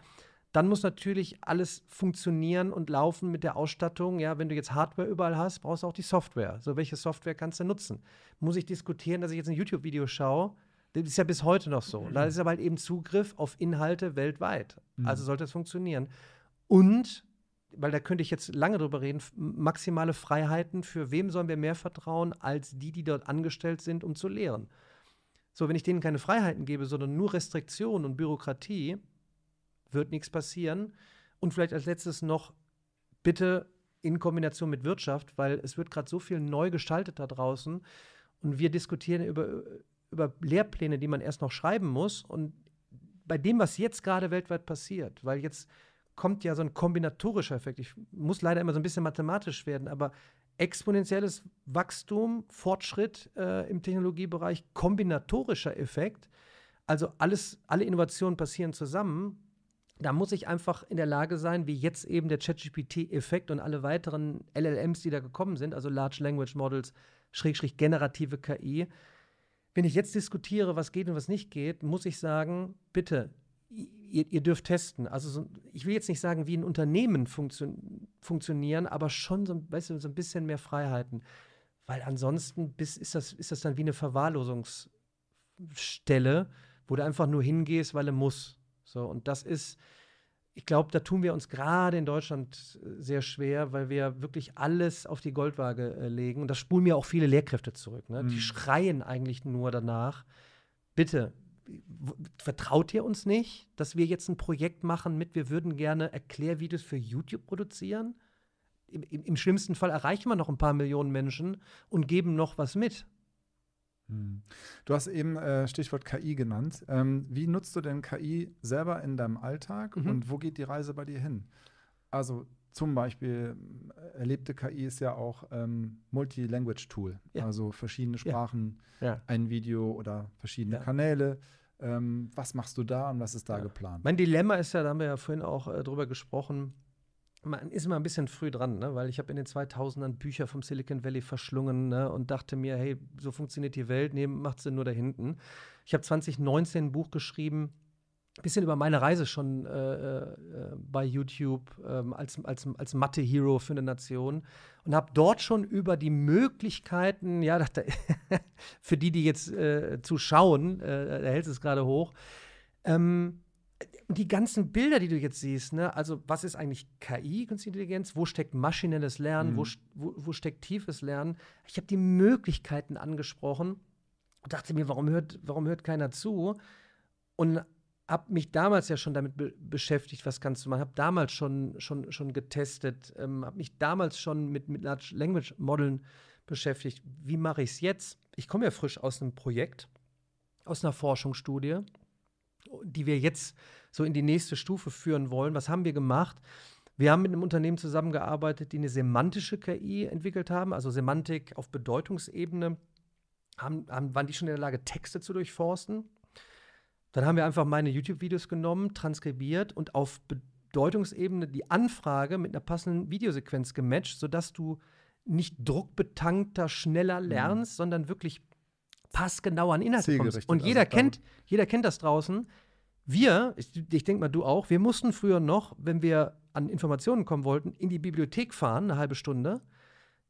Dann muss natürlich alles funktionieren und laufen mit der Ausstattung. Ja, wenn du jetzt Hardware überall hast, brauchst du auch die Software. So, welche Software kannst du nutzen? Muss ich diskutieren, dass ich jetzt ein YouTube-Video schaue? Das ist ja bis heute noch so. Mhm. Da ist aber halt eben Zugriff auf Inhalte weltweit. Mhm. Also sollte es funktionieren. Und, weil da könnte ich jetzt lange drüber reden, maximale Freiheiten, für wem sollen wir mehr vertrauen als die, die dort angestellt sind, um zu lehren? So, wenn ich denen keine Freiheiten gebe, sondern nur Restriktionen und Bürokratie, wird nichts passieren. Und vielleicht als letztes noch, bitte in Kombination mit Wirtschaft, weil es wird gerade so viel neu gestaltet da draußen und wir diskutieren über, über Lehrpläne, die man erst noch schreiben muss. Und bei dem, was jetzt gerade weltweit passiert, weil jetzt kommt ja so ein kombinatorischer Effekt. Ich muss leider immer so ein bisschen mathematisch werden, aber exponentielles Wachstum, Fortschritt äh, im Technologiebereich, kombinatorischer Effekt. Also alles, alle Innovationen passieren zusammen da muss ich einfach in der Lage sein, wie jetzt eben der ChatGPT-Effekt und alle weiteren LLMs, die da gekommen sind, also Large Language Models, Schrägstrich generative KI. Wenn ich jetzt diskutiere, was geht und was nicht geht, muss ich sagen, bitte, ihr, ihr dürft testen. Also so, ich will jetzt nicht sagen, wie ein Unternehmen funktio funktionieren, aber schon so, weißt du, so ein bisschen mehr Freiheiten. Weil ansonsten bis, ist, das, ist das dann wie eine Verwahrlosungsstelle, wo du einfach nur hingehst, weil du musst. So, und das ist, ich glaube, da tun wir uns gerade in Deutschland äh, sehr schwer, weil wir wirklich alles auf die Goldwaage äh, legen. Und das spulen mir auch viele Lehrkräfte zurück. Ne? Mhm. Die schreien eigentlich nur danach, bitte, vertraut ihr uns nicht, dass wir jetzt ein Projekt machen mit, wir würden gerne Erklärvideos für YouTube produzieren? Im, im, schlimmsten Fall erreichen wir noch ein paar Millionen Menschen und geben noch was mit. Hm. Du hast eben äh, Stichwort KI genannt. Ähm, wie nutzt du denn KI selber in deinem Alltag mhm. und wo geht die Reise bei dir hin? Also zum Beispiel äh, erlebte KI ist ja auch ähm, Multilanguage-Tool, ja. also verschiedene Sprachen, ja. Ja. ein Video oder verschiedene Kanäle. Ähm, was machst du da und was ist da geplant? Mein Dilemma ist ja, da haben wir ja vorhin auch äh, drüber gesprochen, man ist immer ein bisschen früh dran, ne? weil ich habe in den 2000ern Bücher vom Silicon Valley verschlungen ne? und dachte mir, hey, so funktioniert die Welt, nee, macht sie nur da hinten. Ich habe 2019 ein Buch geschrieben, ein bisschen über meine Reise schon äh, äh, äh bei YouTube äh, als, als, als Mathe-Hero für eine Nation und habe dort schon über die Möglichkeiten, ja, dachte, für die, die jetzt äh, zuschauen, äh, da hält es gerade hoch, ähm, und die ganzen Bilder, die du jetzt siehst, ne? also was ist eigentlich KI, Künstliche Intelligenz? Wo steckt maschinelles Lernen? Mhm. Wo, wo, wo, steckt tiefes Lernen? Ich habe die Möglichkeiten angesprochen und dachte mir, warum hört, warum hört keiner zu? Und habe mich damals ja schon damit be beschäftigt, was kannst du machen. Habe damals schon, schon, schon getestet, ähm, habe mich damals schon mit, mit Large Language Modeln beschäftigt. Wie mache ich es jetzt? Ich komme ja frisch aus einem Projekt, aus einer Forschungsstudie, die wir jetzt so in die nächste Stufe führen wollen. Was haben wir gemacht? Wir haben mit einem Unternehmen zusammengearbeitet, die eine semantische KI entwickelt haben, also Semantik auf Bedeutungsebene. Haben, haben, waren die schon in der Lage, Texte zu durchforsten? Dann haben wir einfach meine YouTube-Videos genommen, transkribiert und auf Bedeutungsebene die Anfrage mit einer passenden Videosequenz gematcht, sodass du nicht druckbetankter, schneller mhm. lernst, mhm. sondern wirklich passgenauer an Inhalt kommst. Und jeder also, ähm, kennt, jeder kennt das draußen, wir, ich, ich denke mal du auch, wir mussten früher noch, wenn wir an Informationen kommen wollten, in die Bibliothek fahren, eine halbe Stunde,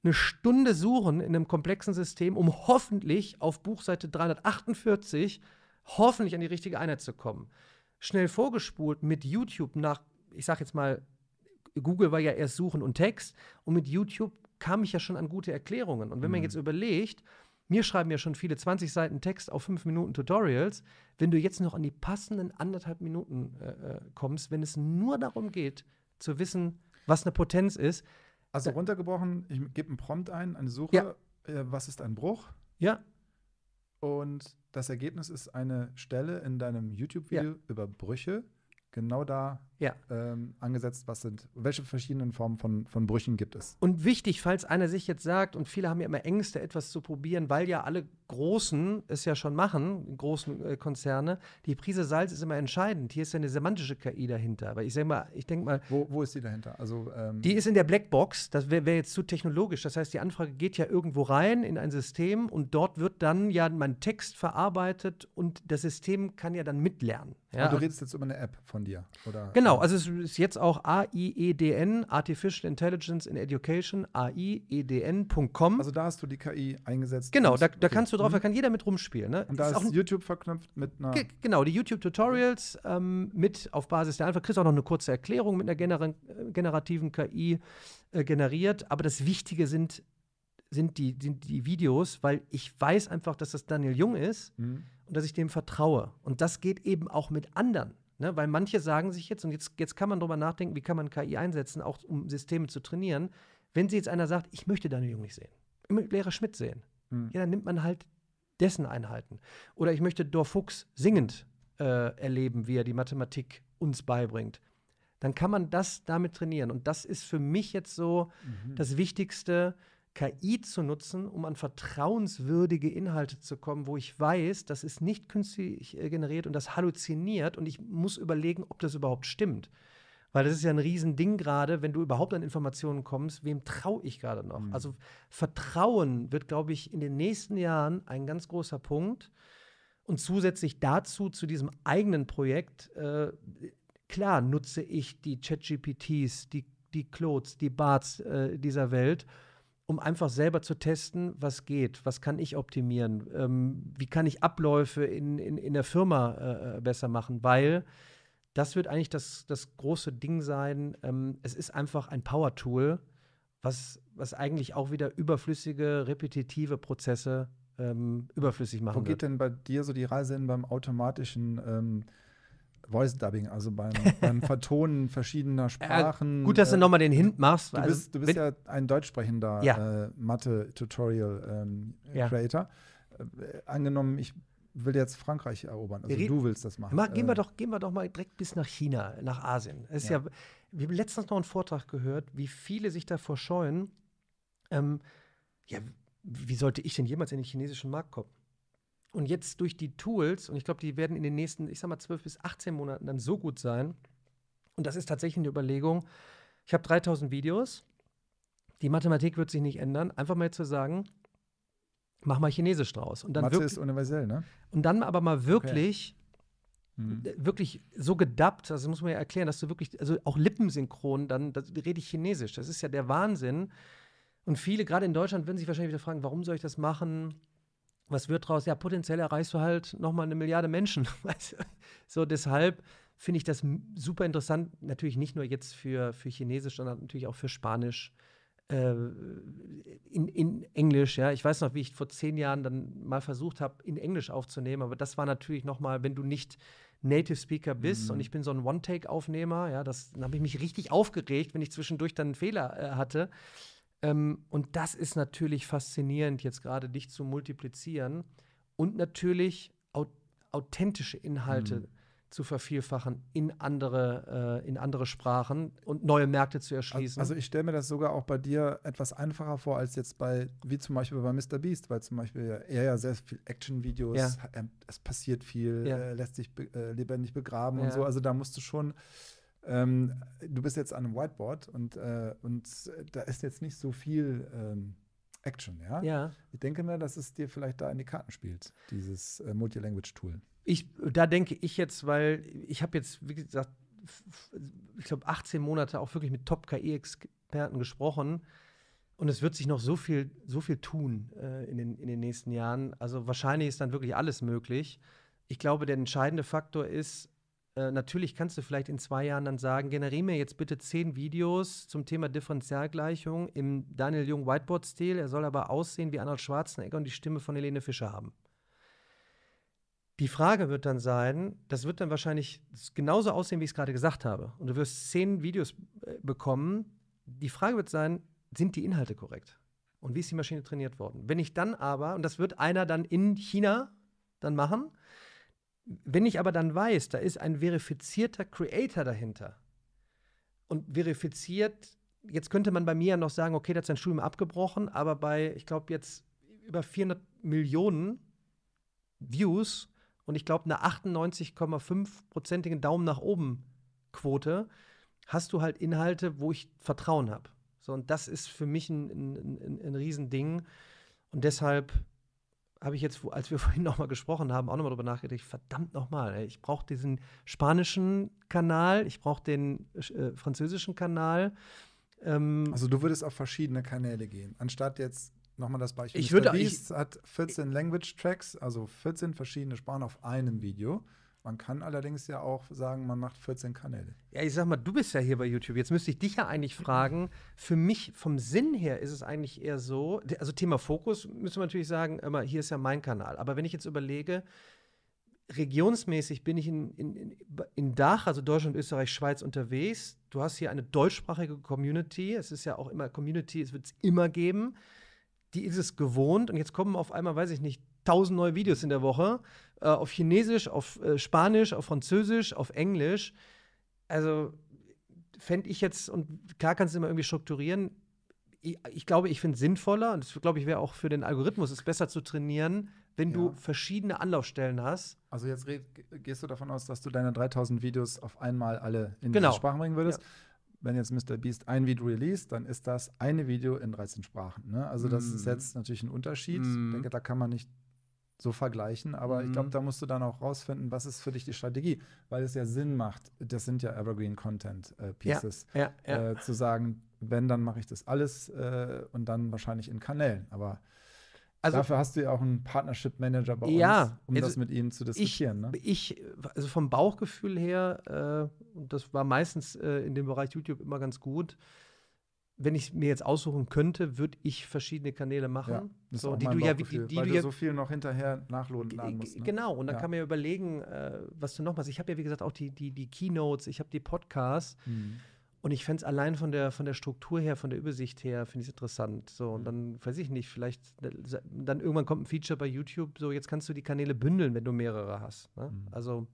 eine Stunde suchen in einem komplexen System, um hoffentlich auf Buchseite 348 hoffentlich an die richtige Einheit zu kommen. Schnell vorgespult mit YouTube nach, ich sag jetzt mal, Google war ja erst Suchen und Text und mit YouTube kam ich ja schon an gute Erklärungen. Und wenn man mhm. jetzt überlegt, mir schreiben ja schon viele 20 Seiten Text auf 5 Minuten Tutorials. Wenn du jetzt noch an die passenden anderthalb Minuten äh, äh, kommst, wenn es nur darum geht, zu wissen, was eine Potenz ist. Also runtergebrochen, ich gebe einen Prompt ein, eine Suche, ja. äh, was ist ein Bruch? Ja. Und das Ergebnis ist eine Stelle in deinem YouTube-Video ja. über Brüche genau da ja. ähm, angesetzt, was sind, welche verschiedenen Formen von, von Brüchen gibt es. Und wichtig, falls einer sich jetzt sagt, und viele haben ja immer Ängste, etwas zu probieren, weil ja alle Großen es ja schon machen, großen äh, Konzerne, die Prise Salz ist immer entscheidend. Hier ist ja eine semantische KI dahinter. Aber ich sag mal, ich denke mal. Wo, wo ist die dahinter? Also, ähm die ist in der Blackbox, das wäre wär jetzt zu technologisch. Das heißt, die Anfrage geht ja irgendwo rein in ein System und dort wird dann ja mein Text verarbeitet und das System kann ja dann mitlernen. Ja? Und du also redest jetzt über eine App von von dir, oder? Genau, also es ist jetzt auch AIEDN, Artificial Intelligence in Education, AIEDN.com. Also da hast du die KI eingesetzt. Genau, da, da okay. kannst du drauf, da mhm. kann jeder mit rumspielen. Ne? Und da ist, ist YouTube verknüpft mit einer. Genau, die YouTube-Tutorials ähm, mit auf Basis der Einfach. Kriegst auch noch eine kurze Erklärung mit einer gener generativen KI äh, generiert. Aber das Wichtige sind sind die, die, die, Videos, weil ich weiß einfach, dass das Daniel Jung ist mhm. und dass ich dem vertraue. Und das geht eben auch mit anderen. Ne? Weil manche sagen sich jetzt, und jetzt, jetzt kann man darüber nachdenken, wie kann man KI einsetzen, auch um Systeme zu trainieren. Wenn sie jetzt einer sagt, ich möchte deine Jung nicht sehen, ich möchte Lehrer Schmidt sehen, hm. ja, dann nimmt man halt dessen Einheiten. Oder ich möchte Dorf Fuchs singend äh, erleben, wie er die Mathematik uns beibringt. Dann kann man das damit trainieren. Und das ist für mich jetzt so mhm. das Wichtigste, KI zu nutzen, um an vertrauenswürdige Inhalte zu kommen, wo ich weiß, das ist nicht künstlich äh, generiert und das halluziniert und ich muss überlegen, ob das überhaupt stimmt. Weil das ist ja ein Riesending gerade, wenn du überhaupt an Informationen kommst, wem traue ich gerade noch? Mhm. Also Vertrauen wird, glaube ich, in den nächsten Jahren ein ganz großer Punkt. Und zusätzlich dazu, zu diesem eigenen Projekt, äh, klar nutze ich die ChatGPTs, die, die Clouds, die Barts äh, dieser Welt, um einfach selber zu testen, was geht, was kann ich optimieren, ähm, wie kann ich Abläufe in, in, in der Firma äh, äh, besser machen, weil das wird eigentlich das, das große Ding sein. Ähm, es ist einfach ein Power-Tool, was, was eigentlich auch wieder überflüssige, repetitive Prozesse ähm, überflüssig machen kann. Wo geht wird. denn bei dir so die Reise hin beim automatischen ähm, Voice Dubbing, also beim, beim Vertonen verschiedener Sprachen. Äh, gut, dass du äh, nochmal den Hint machst. Du also bist, du bist ja ein deutschsprechender ja. äh, Mathe-Tutorial-Creator. Ähm, ja. Äh, angenommen, ich will jetzt Frankreich erobern. Also du willst das machen. Mal, gehen, wir äh, doch, gehen wir doch mal direkt bis nach China, nach Asien. Es ist ja. ja, wir haben letztens noch einen Vortrag gehört, wie viele sich davor scheuen. Ähm, ja, wie sollte ich denn jemals in den chinesischen Markt kommen? Und jetzt durch die Tools, und ich glaube, die werden in den nächsten, ich sag mal, 12 bis 18 Monaten dann so gut sein. Und das ist tatsächlich eine Überlegung. Ich habe 3000 Videos. Die Mathematik wird sich nicht ändern. Einfach mal zu sagen, mach mal Chinesisch draus. Und dann Mathe ist universell, ne? Und dann aber mal wirklich, okay. hm. Äh, wirklich so gedappt, also muss man ja erklären, dass du wirklich, also auch lippensynchron, dann rede ich Chinesisch. Das ist ja der Wahnsinn. Und viele, gerade in Deutschland, würden sich wahrscheinlich wieder fragen, warum soll ich das machen? was wird draus? Ja, potenziell erreichst du halt nochmal eine Milliarde Menschen. so, deshalb finde ich das super interessant. Natürlich nicht nur jetzt für, für Chinesisch, sondern natürlich auch für Spanisch, äh, in, in Englisch. Ja, ich weiß noch, wie ich vor zehn Jahren dann mal versucht habe, in Englisch aufzunehmen. Aber das war natürlich nochmal, wenn du nicht Native Speaker bist mhm. und ich bin so ein One-Take-Aufnehmer, ja, das, dann habe ich mich richtig aufgeregt, wenn ich zwischendurch dann einen Fehler äh, hatte. Ähm, und das ist natürlich faszinierend, jetzt gerade dich zu multiplizieren und natürlich authentische Inhalte mhm. zu vervielfachen in andere, äh, in andere Sprachen und neue Märkte zu erschließen. Also ich stelle mir das sogar auch bei dir etwas einfacher vor als jetzt bei, wie zum Beispiel bei Mr. Beast, weil zum Beispiel er ja sehr viel Action-Videos, ja. es passiert viel, ja. äh, lässt sich be äh, lebendig begraben ja. und so. Also da musst du schon ähm, du bist jetzt an einem Whiteboard und, äh, und da ist jetzt nicht so viel ähm, Action, ja? Ja. Ich denke mir, dass es dir vielleicht da in die Karten spielt, dieses äh, Multilanguage-Tool. Ich, da denke ich jetzt, weil ich habe jetzt, wie gesagt, ich glaube, 18 Monate auch wirklich mit Top-KI-Experten gesprochen. Und es wird sich noch so viel, so viel tun äh, in, den, in den nächsten Jahren. Also wahrscheinlich ist dann wirklich alles möglich. Ich glaube, der entscheidende Faktor ist, äh, natürlich kannst du vielleicht in zwei Jahren dann sagen, generiere mir jetzt bitte zehn Videos zum Thema Differentialgleichung im Daniel Jung Whiteboard-Stil. Er soll aber aussehen wie Arnold Schwarzenegger und die Stimme von Helene Fischer haben. Die Frage wird dann sein, das wird dann wahrscheinlich genauso aussehen, wie ich es gerade gesagt habe. Und du wirst zehn Videos äh, bekommen. Die Frage wird sein, sind die Inhalte korrekt? Und wie ist die Maschine trainiert worden? Wenn ich dann aber, und das wird einer dann in China dann machen, wenn ich aber dann weiß, da ist ein verifizierter Creator dahinter und verifiziert, jetzt könnte man bei mir ja noch sagen, okay, der hat sein Studium abgebrochen, aber bei, ich glaube, jetzt über 400 Millionen Views und ich glaube, eine 985 prozentige Daumen nach oben Quote, hast du halt Inhalte, wo ich Vertrauen habe. So, und das ist für mich ein, ein, ein, ein Riesending. Und deshalb habe ich jetzt, als wir vorhin nochmal gesprochen haben, auch nochmal darüber nachgedacht, verdammt nochmal, ich brauche diesen spanischen Kanal, ich brauche den äh, französischen Kanal. Ähm, also du würdest auf verschiedene Kanäle gehen, anstatt jetzt nochmal das Beispiel. Ich Mr. würde, Beast ich, hat 14 ich, Language Tracks, also 14 verschiedene Sprachen auf einem Video. Man kann allerdings ja auch sagen, man macht 14 Kanäle. Ja, ich sag mal, du bist ja hier bei YouTube. Jetzt müsste ich dich ja eigentlich fragen. Für mich vom Sinn her ist es eigentlich eher so, also Thema Fokus müsste man natürlich sagen, immer hier ist ja mein Kanal. Aber wenn ich jetzt überlege, regionsmäßig bin ich in, in, in Dach, also Deutschland, Österreich, Schweiz unterwegs. Du hast hier eine deutschsprachige Community. Es ist ja auch immer Community, es wird es immer geben. Die ist es gewohnt und jetzt kommen auf einmal, weiß ich nicht, tausend neue Videos in der Woche. Äh, auf Chinesisch, auf äh, Spanisch, auf Französisch, auf Englisch. Also fände ich jetzt, und klar kannst du immer irgendwie strukturieren. Ich, ich glaube, ich finde es sinnvoller und das glaube ich wäre auch für den Algorithmus, es besser zu trainieren, wenn ja. du verschiedene Anlaufstellen hast. Also jetzt gehst du davon aus, dass du deine 3000 Videos auf einmal alle in genau. Sprachen bringen würdest. Ja wenn jetzt Mr. Beast ein Video release, dann ist das eine Video in 13 Sprachen. Ne? Also das mm. ist mhm. jetzt natürlich ein Unterschied. Mm. Ich mhm. denke, da kann man nicht so vergleichen. Aber mhm. ich glaube, da musst du dann auch rausfinden, was ist für dich die Strategie, weil es ja Sinn macht, das sind ja Evergreen Content äh, Pieces, ja, ja, ja. Äh, zu sagen, wenn, dann mache ich das alles äh, und dann wahrscheinlich in Kanälen. Aber also, Dafür hast du ja auch einen Partnership Manager bei ja, uns, um also das mit ihnen zu diskutieren. Ich, ne? ich also vom Bauchgefühl her, äh, das war meistens äh, in dem Bereich YouTube immer ganz gut, wenn ich mir jetzt aussuchen könnte, würde ich verschiedene Kanäle machen, ja, so, die du ja, die, die weil du ja so viel noch hinterher nachladen musst. Ne? Genau, und dann ja. kann man ja überlegen, äh, was du noch machst. Ich habe ja wie gesagt auch die, die, die Keynotes, ich habe die Podcasts. Mhm. Und ich fände es allein von der, von der Struktur her, von der Übersicht her, finde ich es interessant. So, und mhm. dann weiß ich nicht, vielleicht, dann irgendwann kommt ein Feature bei YouTube, so jetzt kannst du die Kanäle bündeln, wenn du mehrere hast. Ne? Mhm. Also.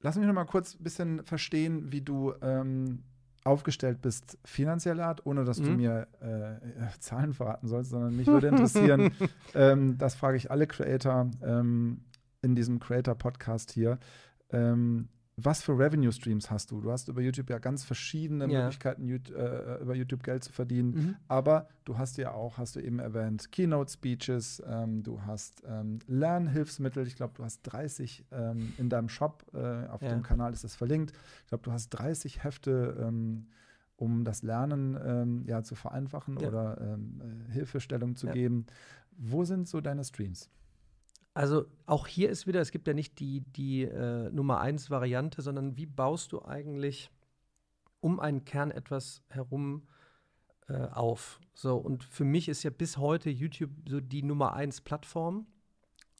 Lass mich noch mal kurz ein bisschen verstehen, wie du ähm, aufgestellt bist finanzieller Art, ohne dass mhm. du mir äh, Zahlen verraten sollst, sondern mich würde interessieren, ähm, das frage ich alle Creator ähm, in diesem Creator-Podcast hier, ähm, was für Revenue Streams hast du? Du hast über YouTube ja ganz verschiedene ja. Möglichkeiten, YouTube, äh, äh, über YouTube Geld zu verdienen. Mhm. Aber du hast ja auch, hast du eben erwähnt, Keynote Speeches, ähm, du hast ähm, Lernhilfsmittel. Ich glaube, du hast 30 ähm, in deinem Shop, äh, auf ja. dem Kanal ist das verlinkt. Ich glaube, du hast 30 Hefte, ähm, um das Lernen ähm, ja, zu vereinfachen ja. oder ähm, äh, Hilfestellung zu geben. Wo sind so deine Streams? Also auch hier ist wieder, es gibt ja nicht die, die äh, Nummer 1 Variante, sondern wie baust du eigentlich um einen Kern etwas herum äh, auf? So, und für mich ist ja bis heute YouTube so die Nummer 1 Plattform.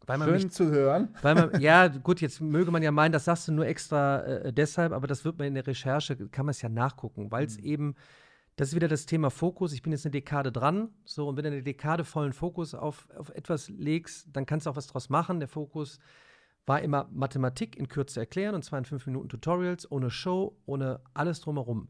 Weil man Schön mich, zu hören. Weil man, ja, gut, jetzt möge man ja meinen, das sagst du nur extra äh, deshalb, aber das wird man in der Recherche, kann man es ja nachgucken, weil es mhm. eben das ist wieder das Thema Fokus. Ich bin jetzt eine Dekade dran. So, und wenn du eine Dekade vollen Fokus auf, auf etwas legst, dann kannst du auch was draus machen. Der Fokus war immer Mathematik in Kürze erklären, und zwar in fünf Minuten Tutorials, ohne Show, ohne alles drumherum.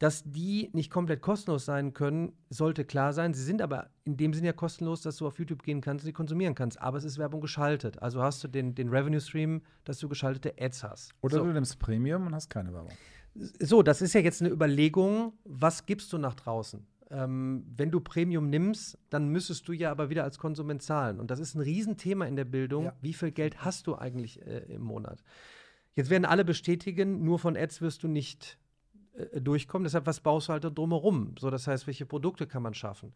Dass die nicht komplett kostenlos sein können, sollte klar sein. Sie sind aber in dem Sinne ja kostenlos, dass du auf YouTube gehen kannst und sie konsumieren kannst. Aber es ist Werbung geschaltet. Also hast du den, den Revenue Stream, dass du geschaltete Ads hast. Oder so. du nimmst Premium und hast keine Werbung. So, das ist ja jetzt eine Überlegung, was gibst du nach draußen? Ähm, wenn du Premium nimmst, dann müsstest du ja aber wieder als Konsument zahlen. Und das ist ein Riesenthema in der Bildung. Ja. Wie viel Geld hast du eigentlich äh, im Monat? Jetzt werden alle bestätigen, nur von Ads wirst du nicht äh, durchkommen. Deshalb, was baust du halt drumherum? So, das heißt, welche Produkte kann man schaffen?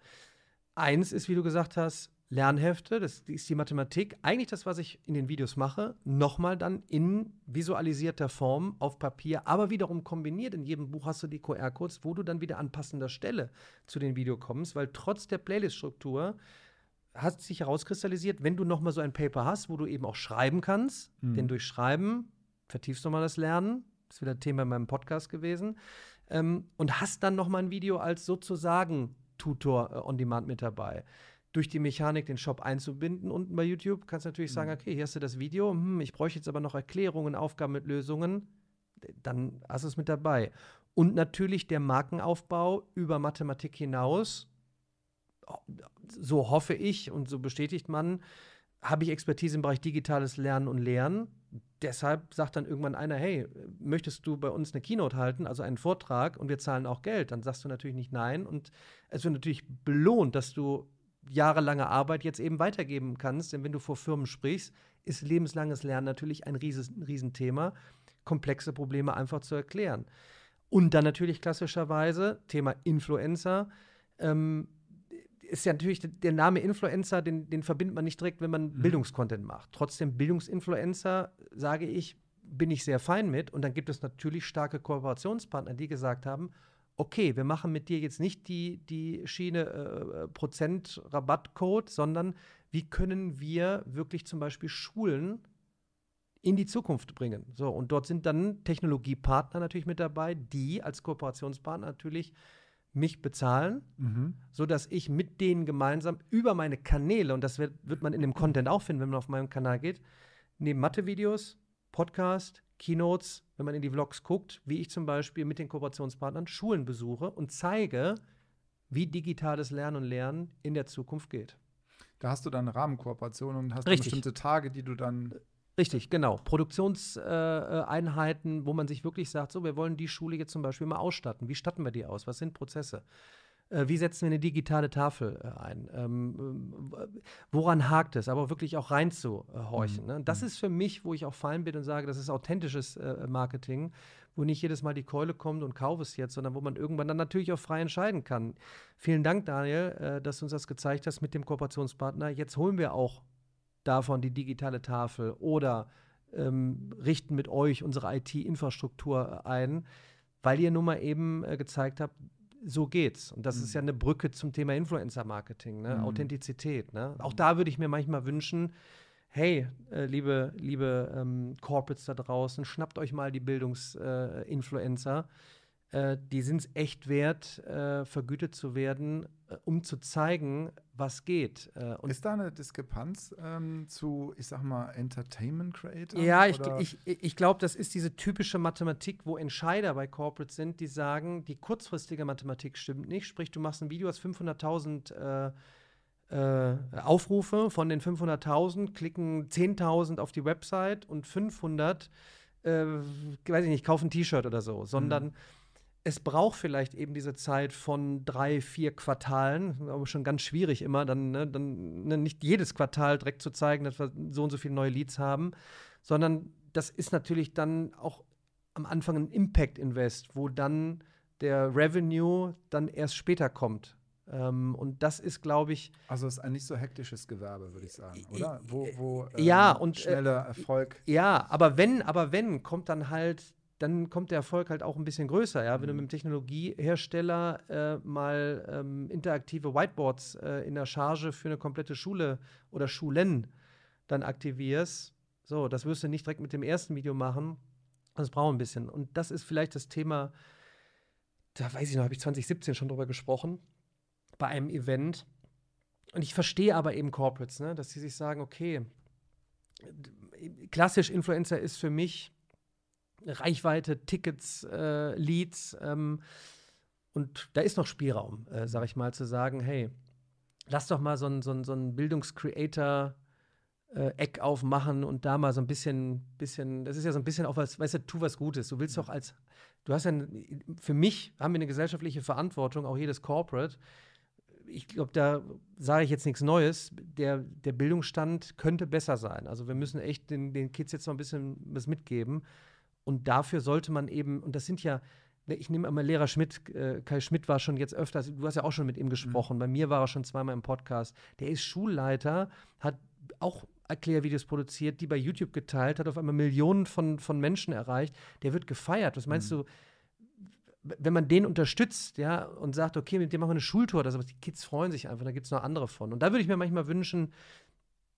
Eins ist, wie du gesagt hast, Lernhefte, das ist die Mathematik, eigentlich das, was ich in den Videos mache, nochmal dann in visualisierter Form auf Papier, aber wiederum kombiniert. In jedem Buch hast du die QR-Codes, wo du dann wieder an passender Stelle zu den Videos kommst, weil trotz der Playlist-Struktur hat sich herauskristallisiert, wenn du nochmal so ein Paper hast, wo du eben auch schreiben kannst, mhm. denn durch Schreiben vertiefst du nochmal das Lernen, das ist wieder Thema in meinem Podcast gewesen, ähm, und hast dann nochmal ein Video als sozusagen Tutor äh, on Demand mit dabei durch die Mechanik den Shop einzubinden. Unten bei YouTube kannst du natürlich mhm. sagen, okay, hier hast du das Video, hm, ich bräuchte jetzt aber noch Erklärungen, Aufgaben mit Lösungen, dann hast du es mit dabei. Und natürlich der Markenaufbau über Mathematik hinaus, oh, so hoffe ich und so bestätigt man, habe ich Expertise im Bereich digitales Lernen und Lernen. Deshalb sagt dann irgendwann einer, hey, möchtest du bei uns eine Keynote halten, also einen Vortrag und wir zahlen auch Geld? Dann sagst du natürlich nicht nein und es wird natürlich belohnt, dass du jahrelange Arbeit jetzt eben weitergeben kannst. Denn wenn du vor Firmen sprichst, ist lebenslanges Lernen natürlich ein Riesenthema, komplexe Probleme einfach zu erklären. Und dann natürlich klassischerweise Thema Influencer. Ähm, ist ja natürlich der Name Influencer, den, den verbindet man nicht direkt, wenn man mhm. Bildungscontent macht. Trotzdem, Bildungsinfluencer, sage ich, bin ich sehr fein mit. Und dann gibt es natürlich starke Kooperationspartner, die gesagt haben, okay, wir machen mit dir jetzt nicht die, die Schiene äh, äh Prozent Rabattcode, sondern wie können wir wirklich zum Beispiel Schulen in die Zukunft bringen. So, und dort sind dann Technologiepartner natürlich mit dabei, die als Kooperationspartner natürlich mich bezahlen, mhm. sodass ich mit denen gemeinsam über meine Kanäle, und das wird, wird man in dem Content auch finden, wenn man auf meinem Kanal geht, neben Mathe-Videos, Podcast, Keynotes, wenn man in die Vlogs guckt, wie ich zum Beispiel mit den Kooperationspartnern Schulen besuche und zeige, wie digitales Lernen und Lernen in der Zukunft geht. Da hast du dann eine Rahmenkooperation und hast bestimmte Tage, die du dann Richtig, genau. Produktionseinheiten, äh, wo man sich wirklich sagt, so, wir wollen die Schule jetzt zum Beispiel mal ausstatten. Wie statten wir die aus? Was sind Prozesse? Äh, wie setzen wir eine digitale Tafel äh, ein? Ähm, äh, woran hakt es? Aber wirklich auch reinzuhorchen. Mhm. Ne? Das mhm. ist für mich, wo ich auch fein bin und sage, das ist authentisches Marketing, wo nicht jedes Mal die Keule kommt und kaufe es jetzt, sondern wo man irgendwann dann natürlich auch frei entscheiden kann. Vielen Dank, Daniel, dass du uns das gezeigt hast mit dem Kooperationspartner. Jetzt holen wir auch davon die digitale Tafel oder ähm, richten mit euch unsere IT-Infrastruktur ein, weil ihr nun mal eben äh, gezeigt habt, so geht's. Und das mhm. ist ja mhm. eine Brücke zum Thema Influencer-Marketing, ne? mhm. Authentizität. Ne? Auch mhm. da würde ich mir manchmal wünschen, hey, äh, liebe, liebe ähm, Corporates da draußen, schnappt euch mal die Bildungsinfluencer. Äh, äh, die sind es echt wert, äh, vergütet zu werden, äh, um zu zeigen, was geht. Äh, ist da eine Diskrepanz ähm, zu, ich sag mal, Entertainment Creator? Ja, ich, ich, ich glaube, das ist diese typische Mathematik, wo Entscheider bei Corporate sind, die sagen, die kurzfristige Mathematik stimmt nicht. Sprich, du machst ein Video, hast 500.000 äh, Aufrufe. Von den 500.000 klicken 10.000 auf die Website und 500, weiß ich nicht, kaufen ein T-Shirt oder so. Sondern mhm es braucht vielleicht eben diese Zeit von drei, vier Quartalen, aber schon ganz schwierig immer, dann, ne, dann ne, nicht jedes Quartal direkt zu zeigen, dass wir so und so viele neue Leads haben, sondern das ist natürlich dann auch am Anfang ein Impact Invest, wo dann der Revenue dann erst später kommt. Ähm, und das ist, glaube ich. Also es ist ein nicht so hektisches Gewerbe, würde ich sagen, oder? Wo, wo ähm, ja, und, äh, schneller Erfolg. Äh, ja, aber wenn, aber wenn, kommt dann halt dann kommt der Erfolg halt auch ein bisschen größer, ja. Wenn du mhm. mit einem Technologiehersteller äh, mal ähm, interaktive Whiteboards äh, in der Charge für eine komplette Schule oder Schulen dann aktivierst, so, das wirst du nicht direkt mit dem ersten Video machen. Das braucht ein bisschen. Und das ist vielleicht das Thema, da weiß ich noch, habe ich 2017 schon drüber gesprochen, bei einem Event. Und ich verstehe aber eben Corporates, ne? dass sie sich sagen, okay, klassisch Influencer ist für mich Reichweite, Tickets, äh, Leads. Ähm, und da ist noch Spielraum, äh, sag ich mal, zu sagen, hey, lass doch mal so ein, so ein, so ein Bildungscreator äh, Eck aufmachen und da mal so ein bisschen, bisschen, das ist ja so ein bisschen auch was, weißt du, tu was Gutes. Du willst doch als, du hast ja, für mich haben wir eine gesellschaftliche Verantwortung, auch jedes Corporate. Ich glaube, da sage ich jetzt nichts Neues. Der, der Bildungsstand könnte besser sein. Also wir müssen echt den, den Kids jetzt noch ein bisschen was mitgeben. Und dafür sollte man eben, und das sind ja, ne, ich nehme einmal Lehrer Schmidt, äh, Kai Schmidt war schon jetzt öfters, du hast ja auch schon mit ihm mhm. gesprochen, mhm. bei mir war er schon zweimal im Podcast. Der ist Schulleiter, hat auch Erklärvideos produziert, die bei YouTube geteilt, hat auf einmal Millionen von, von Menschen erreicht. Der wird gefeiert. Was meinst mhm. du? wenn man den unterstützt, ja, und sagt, okay, mit dem machen wir eine Schultour, oder aber die Kids freuen sich einfach, da gibt es noch andere von. Und da würde ich mir manchmal wünschen,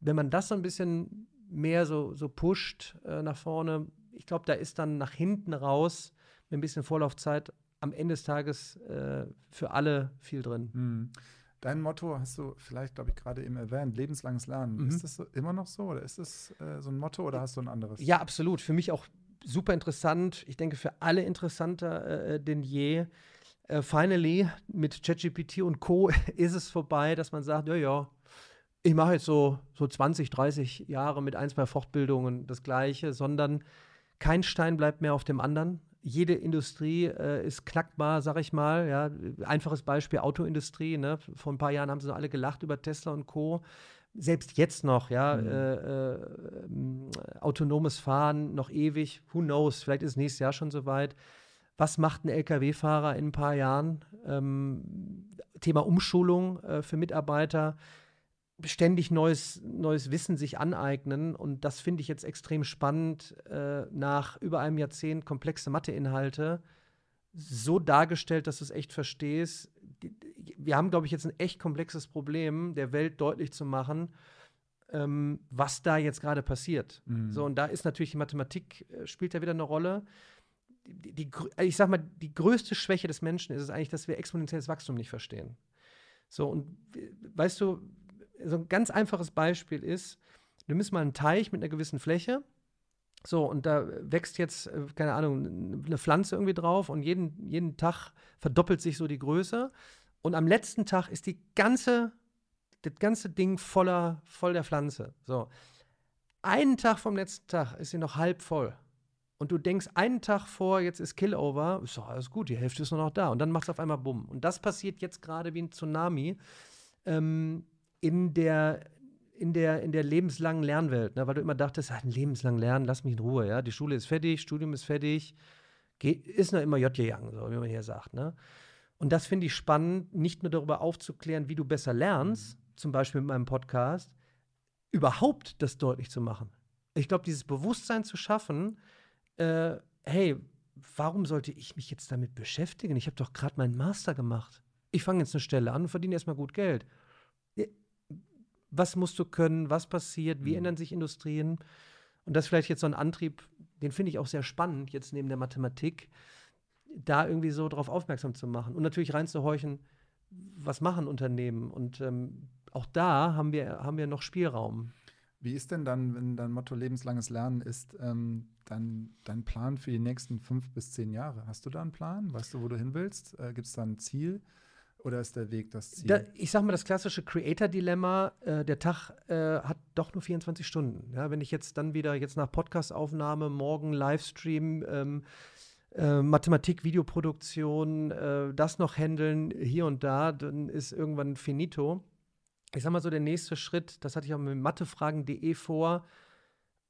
wenn man das so ein bisschen mehr so, so pusht äh, nach vorne, ich glaube, da ist dann nach hinten raus mit ein bisschen Vorlaufzeit am Ende des Tages äh, für alle viel drin. Mhm. Dein Motto hast du vielleicht, glaube ich, gerade eben erwähnt, lebenslanges Lernen. Mhm. Ist das immer noch so oder ist das äh, so ein Motto oder hast du ein anderes? Ja, absolut. Für mich auch super interessant. Ich denke, für alle interessanter äh, äh denn je. Äh, finally, mit ChatGPT und Co. ist es vorbei, dass man sagt, ja, ja, ich mache jetzt so, so 20, 30 Jahre mit ein, zwei Fortbildungen das Gleiche, sondern kein Stein bleibt mehr auf dem anderen. Jede Industrie äh, ist knackbar, sag ich mal. Ja, einfaches Beispiel Autoindustrie. Ne? Vor ein paar Jahren haben sie noch alle gelacht über Tesla und Co selbst jetzt noch, ja, mhm. äh, äh, autonomes Fahren noch ewig, who knows, vielleicht ist nächstes Jahr schon soweit. Was macht ein Lkw-Fahrer in ein paar Jahren? Ähm, Thema Umschulung äh, für Mitarbeiter ständig neues, neues Wissen sich aneignen. Und das finde ich jetzt extrem spannend, äh, nach über einem Jahrzehnt komplexe Matheinhalte so dargestellt, dass du es echt verstehst. Wir haben, glaube ich, jetzt ein echt komplexes Problem, der Welt deutlich zu machen, ähm, was da jetzt gerade passiert. Mhm. So, und da ist natürlich die Mathematik, äh, spielt da wieder eine Rolle. Die, die, also ich sag mal, die größte Schwäche des Menschen ist es eigentlich, dass wir exponentielles Wachstum nicht verstehen. So, und äh, weißt du, so ein ganz einfaches Beispiel ist, du nimmst mal einen Teich mit einer gewissen Fläche, so, und da wächst jetzt, äh, keine Ahnung, eine Pflanze irgendwie drauf und jeden, jeden Tag verdoppelt sich so die Größe. Und am letzten Tag ist die ganze, das ganze Ding voller, voll der Pflanze. So. Einen Tag vom letzten Tag ist sie noch halb voll. Und du denkst einen Tag vor, jetzt ist Killover, ist doch alles gut, die Hälfte ist nur noch da. Und dann machst du auf einmal Bumm. Und das passiert jetzt gerade wie ein Tsunami. Ähm, in der in der, in der lebenslangen Lernwelt, ne? weil du immer dachtest, ach, lebenslang lernen, lass mich in Ruhe, ja. Die Schule ist fertig, Studium ist fertig, Ge ist noch immer J.J. so wie man hier sagt, ne? Und das finde ich spannend, nicht nur darüber aufzuklären, wie du besser lernst, mhm. zum Beispiel mit meinem Podcast, überhaupt das deutlich zu machen. Ich glaube, dieses Bewusstsein zu schaffen, äh, hey, warum sollte ich mich jetzt damit beschäftigen? Ich habe doch gerade meinen Master gemacht. Ich fange jetzt eine Stelle an und verdiene erstmal gut Geld was musst du können, was passiert, wie mhm. ändern sich Industrien. Und das ist vielleicht jetzt so ein Antrieb, den finde ich auch sehr spannend, jetzt neben der Mathematik, da irgendwie so drauf aufmerksam zu machen und natürlich reinzuhorchen, was machen Unternehmen. Und ähm, auch da haben wir, haben wir noch Spielraum. Wie ist denn dann, wenn dein Motto lebenslanges Lernen ist, ähm, dein, dein Plan für die nächsten fünf bis zehn Jahre? Hast du da einen Plan? Weißt du, wo du hin willst? Äh, Gibt es da ein Ziel? Oder ist der Weg das Ziel? Da, ich sag mal, das klassische Creator-Dilemma, äh, der Tag äh, hat doch nur 24 Stunden. Ja, wenn ich jetzt dann wieder jetzt nach Podcast-Aufnahme, morgen Livestream, ähm, äh, Mathematik, Videoproduktion, äh, das noch handeln, hier und da, dann ist irgendwann finito. Ich sag mal so, der nächste Schritt, das hatte ich auch mit mathefragen.de vor,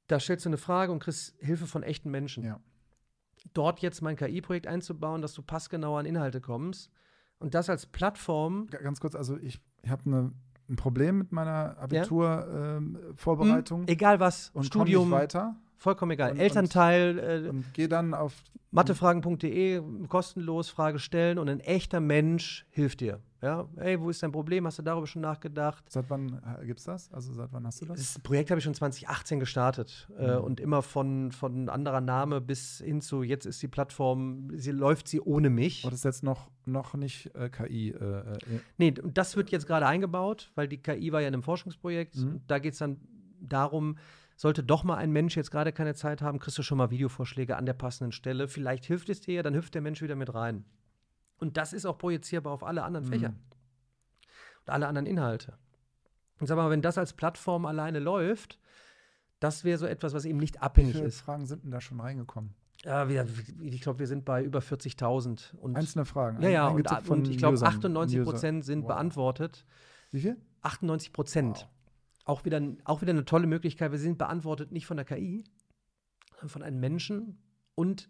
da stellst du eine Frage und kriegst Hilfe von echten Menschen. Ja. Dort jetzt mein KI-Projekt einzubauen, dass du passgenauer an Inhalte kommst und das als Plattform. Ganz kurz, also ich, ich habe eine ein Problem mit meiner Abiturvorbereitung. Ja? Ähm, hm, egal was, und Studium. Komm nicht weiter. Vollkommen egal. Und, Elternteil. Und, äh, und geh dann auf mathefragen.de, kostenlos Frage stellen und ein echter Mensch hilft dir. Ja, hey, wo ist dein Problem? Hast du darüber schon nachgedacht? Seit wann äh, gibt es das? Also seit wann hast du das? Das Projekt habe ich schon 2018 gestartet äh, mhm. äh, und immer von, von anderer Name bis hin zu jetzt ist die Plattform, sie läuft sie ohne mich. Und das ist jetzt noch, noch nicht äh, KI. Äh, äh, nee, das wird jetzt gerade eingebaut, weil die KI war ja in einem Forschungsprojekt. Mhm. Da geht es dann darum, sollte doch mal ein Mensch jetzt gerade keine Zeit haben, kriegst du schon mal Videovorschläge an der passenden Stelle. Vielleicht hilft es dir ja, dann hüpft der Mensch wieder mit rein. Und das ist auch projizierbar auf alle anderen mhm. Fächer und alle anderen Inhalte. Und sag mal, wenn das als Plattform alleine läuft, das wäre so etwas, was eben nicht abhängig Wie viele ist. Fragen sind denn da schon reingekommen? Ja, wir, ich glaube, wir sind bei über 40.000. Einzelne Fragen. Ja, ja, und, und, ich glaube, 98 Prozent sind wow. beantwortet. Wie viel? 98 Prozent. Wow auch wieder, auch wieder eine tolle Möglichkeit. Wir sind beantwortet nicht von der KI, sondern von einem Menschen und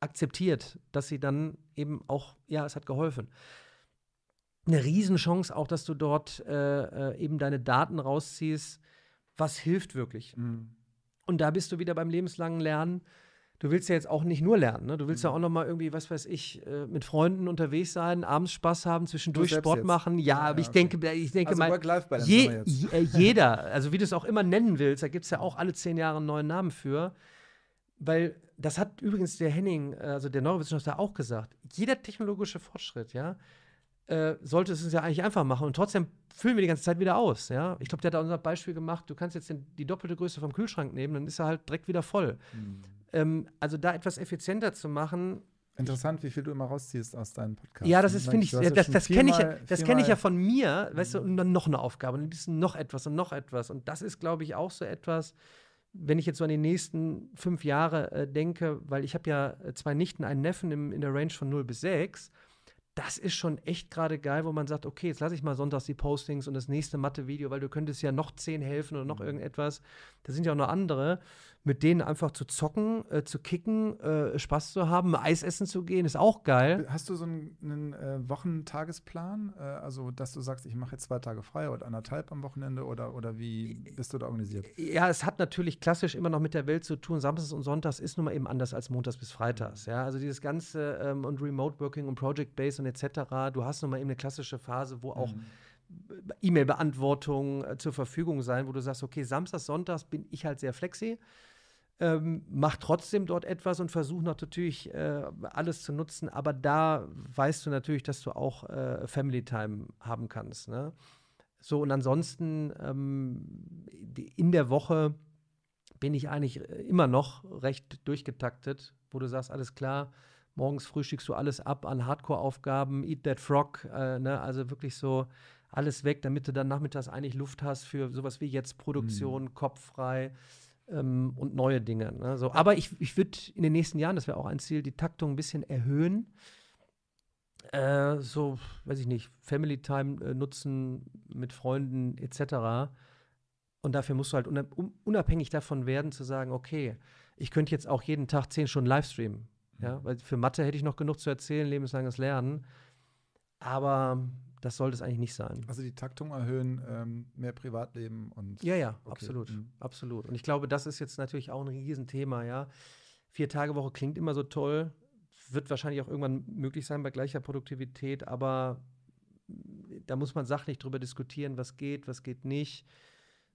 akzeptiert, dass sie dann eben auch, ja, es hat geholfen. Eine Riesenchance auch, dass du dort äh, äh eben deine Daten rausziehst, was hilft wirklich. Mhm. Und da bist du wieder beim lebenslangen Lernen du willst ja jetzt auch nicht nur lernen, ne? Du willst mhm. ja auch noch mal irgendwie, was weiß ich, äh, mit Freunden unterwegs sein, abends Spaß haben, zwischendurch Sport jetzt. machen. Ja, ja aber ich okay. denke, ich denke also mal, je, äh, jeder, also wie du es auch immer nennen willst, da gibt es ja auch alle zehn Jahre einen neuen Namen für. Weil das hat übrigens der Henning, also der Neurowissenschaftler, auch gesagt. Jeder technologische Fortschritt, ja, äh, sollte es uns ja eigentlich einfach machen und trotzdem füllen wir die ganze Zeit wieder aus. Ja? Ich glaube, der hat da unser Beispiel gemacht, du kannst jetzt den, die doppelte Größe vom Kühlschrank nehmen, dann ist er halt direkt wieder voll. Mhm. Ähm, also da etwas effizienter zu machen. Interessant, wie viel du immer rausziehst aus deinen Podcasts. Ja, das ist, finde ich, das, das, das kenne ich, ja, kenn ich ja von mir, weißt du, mhm. und dann noch eine Aufgabe und ein bisschen noch etwas und noch etwas. Und das ist, glaube ich, auch so etwas, wenn ich jetzt so an die nächsten fünf Jahre äh, denke, weil ich habe ja äh, zwei Nichten, einen Neffen im, in der Range von 0 bis 6 das ist schon echt gerade geil, wo man sagt, okay, jetzt lasse ich mal sonntags die Postings und das nächste Mathe-Video, weil du könntest ja noch zehn helfen oder noch mhm. irgendetwas. Da sind ja auch noch andere mit denen einfach zu zocken, äh, zu kicken, äh, Spaß zu haben, Eis essen zu gehen, ist auch geil. Äh, hast du so einen, einen äh, Wochentagesplan? Äh, also, dass du sagst, ich mache jetzt zwei Tage frei oder anderthalb am Wochenende oder, oder wie bist du da organisiert? Ja, es hat natürlich klassisch immer noch mit der Welt zu tun. Samstags und Sonntags ist nun mal eben anders als Montags bis Freitags. Mhm. Ja? Also dieses Ganze ähm, und Remote Working und Project Base und etc., du hast nun mal eben eine klassische Phase, wo mhm. auch E-Mail-Beantwortung äh, zur Verfügung sein, wo du sagst, okay, Samstags, Sonntags bin ich halt sehr flexi ähm, mach trotzdem dort etwas und versuch natürlich äh, alles zu nutzen, aber da weißt du natürlich, dass du auch äh, Family Time haben kannst. Ne? So, und ansonsten ähm, in der Woche bin ich eigentlich äh, immer noch recht durchgetaktet, wo du sagst, alles klar, morgens frühstückst du alles ab an Hardcore-Aufgaben, Eat That Frog, äh, ne? also wirklich so alles weg, damit du dann nachmittags eigentlich Luft hast für sowas wie jetzt Produktion, mhm. kopffrei ähm, und neue Dinge. Ne? So, aber ich, ich würde in den nächsten Jahren, das wäre auch ein Ziel, die Taktung ein bisschen erhöhen. Äh, so, weiß ich nicht, Family Time äh, nutzen mit Freunden etc. Und dafür musst du halt unabhängig davon werden, zu sagen, okay, ich könnte jetzt auch jeden Tag zehn Stunden Livestreamen. Ja, mhm. weil für Mathe hätte ich noch genug zu erzählen, lebenslanges Lernen. Aber das sollte es eigentlich nicht sein. Also die Taktung erhöhen, ähm, mehr Privatleben und. Ja, ja, okay. absolut. Mhm. Absolut. Und ich glaube, das ist jetzt natürlich auch ein Riesenthema, ja. Vier Tage Woche klingt immer so toll, wird wahrscheinlich auch irgendwann möglich sein bei gleicher Produktivität, aber da muss man sachlich drüber diskutieren, was geht, was geht nicht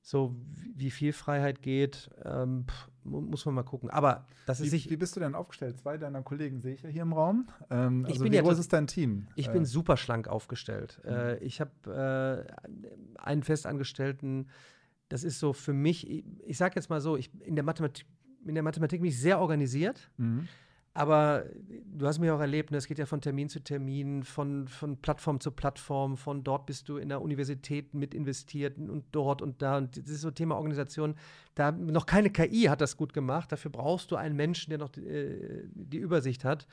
so wie viel Freiheit geht, ähm, pff, muss man mal gucken. Aber das ist wie, wie bist du denn aufgestellt? Zwei deiner Kollegen sehe ich ja hier im Raum. Ähm, also wie ja groß ist dein Team? Ich äh. bin super schlank aufgestellt. Mhm. Äh, ich habe äh, einen Festangestellten. Das ist so für mich. Ich, ich sage jetzt mal so: Ich in der Mathematik, in der Mathematik bin ich sehr organisiert. Mhm. Aber du hast mich auch erlebt, ne? es geht ja von Termin zu Termin, von, von Plattform zu Plattform, von dort bist du in der Universität mit investiert und dort und da. Und das ist so Thema Organisation. Da noch keine KI hat das gut gemacht. Dafür brauchst du einen Menschen, der noch die, äh, die Übersicht hat.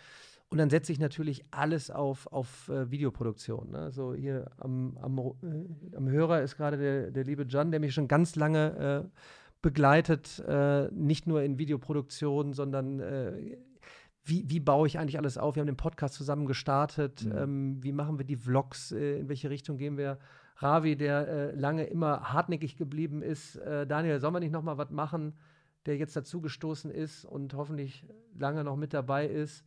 Und dann setze ich natürlich alles auf, auf äh, Videoproduktion. Also hier am, am, äh, am Hörer ist gerade der, der liebe Jan, der mich schon ganz lange äh, begleitet, äh, nicht nur in Videoproduktion, sondern äh, wie, wie baue ich eigentlich alles auf? Wir haben den Podcast zusammen gestartet. Mhm. Ähm, wie machen wir die Vlogs? Äh, in welche Richtung gehen wir? Ravi, der äh, lange immer hartnäckig geblieben ist. Äh, Daniel, sollen wir nicht noch mal was machen, der jetzt dazugestoßen ist und hoffentlich lange noch mit dabei ist?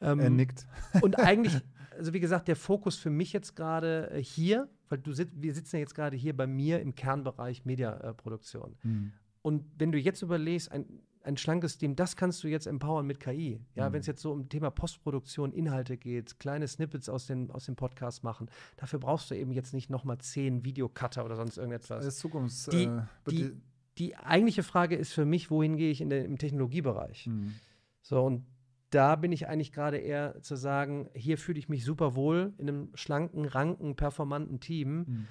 Ähm, er nickt. und eigentlich, also wie gesagt, der Fokus für mich jetzt gerade äh, hier, weil du sit wir sitzen ja jetzt gerade hier bei mir im Kernbereich Mediaproduktion. Mhm. Und wenn du jetzt überlegst, ein ein schlankes Team, das kannst du jetzt empowern mit KI. Ja, mhm. wenn es jetzt so um Thema Postproduktion, Inhalte geht, kleine Snippets aus den, aus dem Podcast machen, dafür brauchst du eben jetzt nicht nochmal zehn Videocutter oder sonst irgendetwas. Das äh, ist Zukunfts. Die, äh, die, die, eigentliche Frage ist für mich, wohin gehe ich in den, im Technologiebereich? Mhm. So, und da bin ich eigentlich gerade eher zu sagen, hier fühle ich mich super wohl in einem schlanken, ranken, performanten Team. Mhm.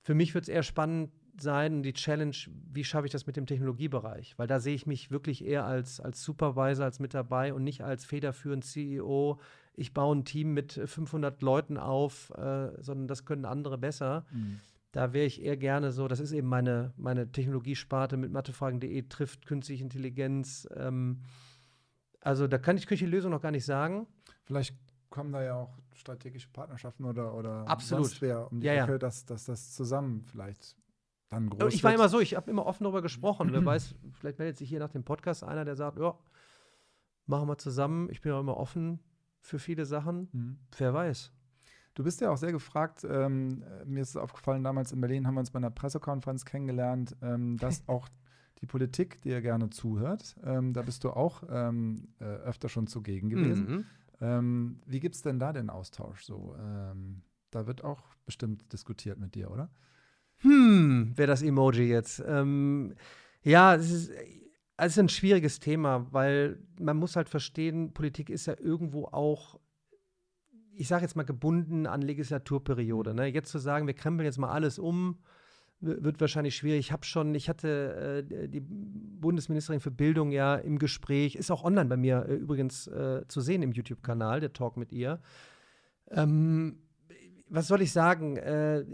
Für mich wird es eher spannend, sein und die Challenge, wie schaffe ich das mit dem Technologiebereich? Weil da sehe ich mich wirklich eher als, als Supervisor, als mit dabei und nicht als federführend CEO. Ich baue ein Team mit 500 äh, Leuten auf, äh, sondern das können andere besser. Mhm. Da wäre ich eher gerne so, das ist eben meine, meine Technologiesparte mit mathefragen.de, trifft künstliche Intelligenz. Ähm, also da kann ich, kann die Lösung noch gar nicht sagen. Vielleicht kommen da ja auch strategische Partnerschaften oder, oder Absolut. sonst wer, um die ja, Ecke, ja. dass, dass das zusammen vielleicht dann groß. Äh, ich war immer so, ich habe immer offen darüber gesprochen. Wer weiß, vielleicht meldet sich hier nach dem Podcast einer, der sagt, ja, machen wir zusammen. Ich bin auch immer offen für viele Sachen. Mhm. Wer weiß. Du bist ja auch sehr gefragt. Ähm, äh, mir ist es aufgefallen, damals in Berlin haben wir uns bei einer Pressekonferenz kennengelernt, ähm, dass auch die Politik dir gerne zuhört. Ähm, da bist du auch ähm, äh, öfter schon zugegen gewesen. Mhm. Ähm, wie gibt es denn da den Austausch so? Ähm, da wird auch bestimmt diskutiert mit dir, oder? hm, wäre das Emoji jetzt. Ähm, ja, es ist, es ist ein schwieriges Thema, weil man muss halt verstehen, Politik ist ja irgendwo auch ich sage jetzt mal gebunden an Legislaturperiode. Ne? Jetzt zu sagen, wir krempeln jetzt mal alles um, wird wahrscheinlich schwierig. Ich habe schon, ich hatte äh, die Bundesministerin für Bildung ja im Gespräch, ist auch online bei mir äh, übrigens äh, zu sehen im YouTube-Kanal, der Talk mit ihr. Ähm, was soll ich sagen? Äh,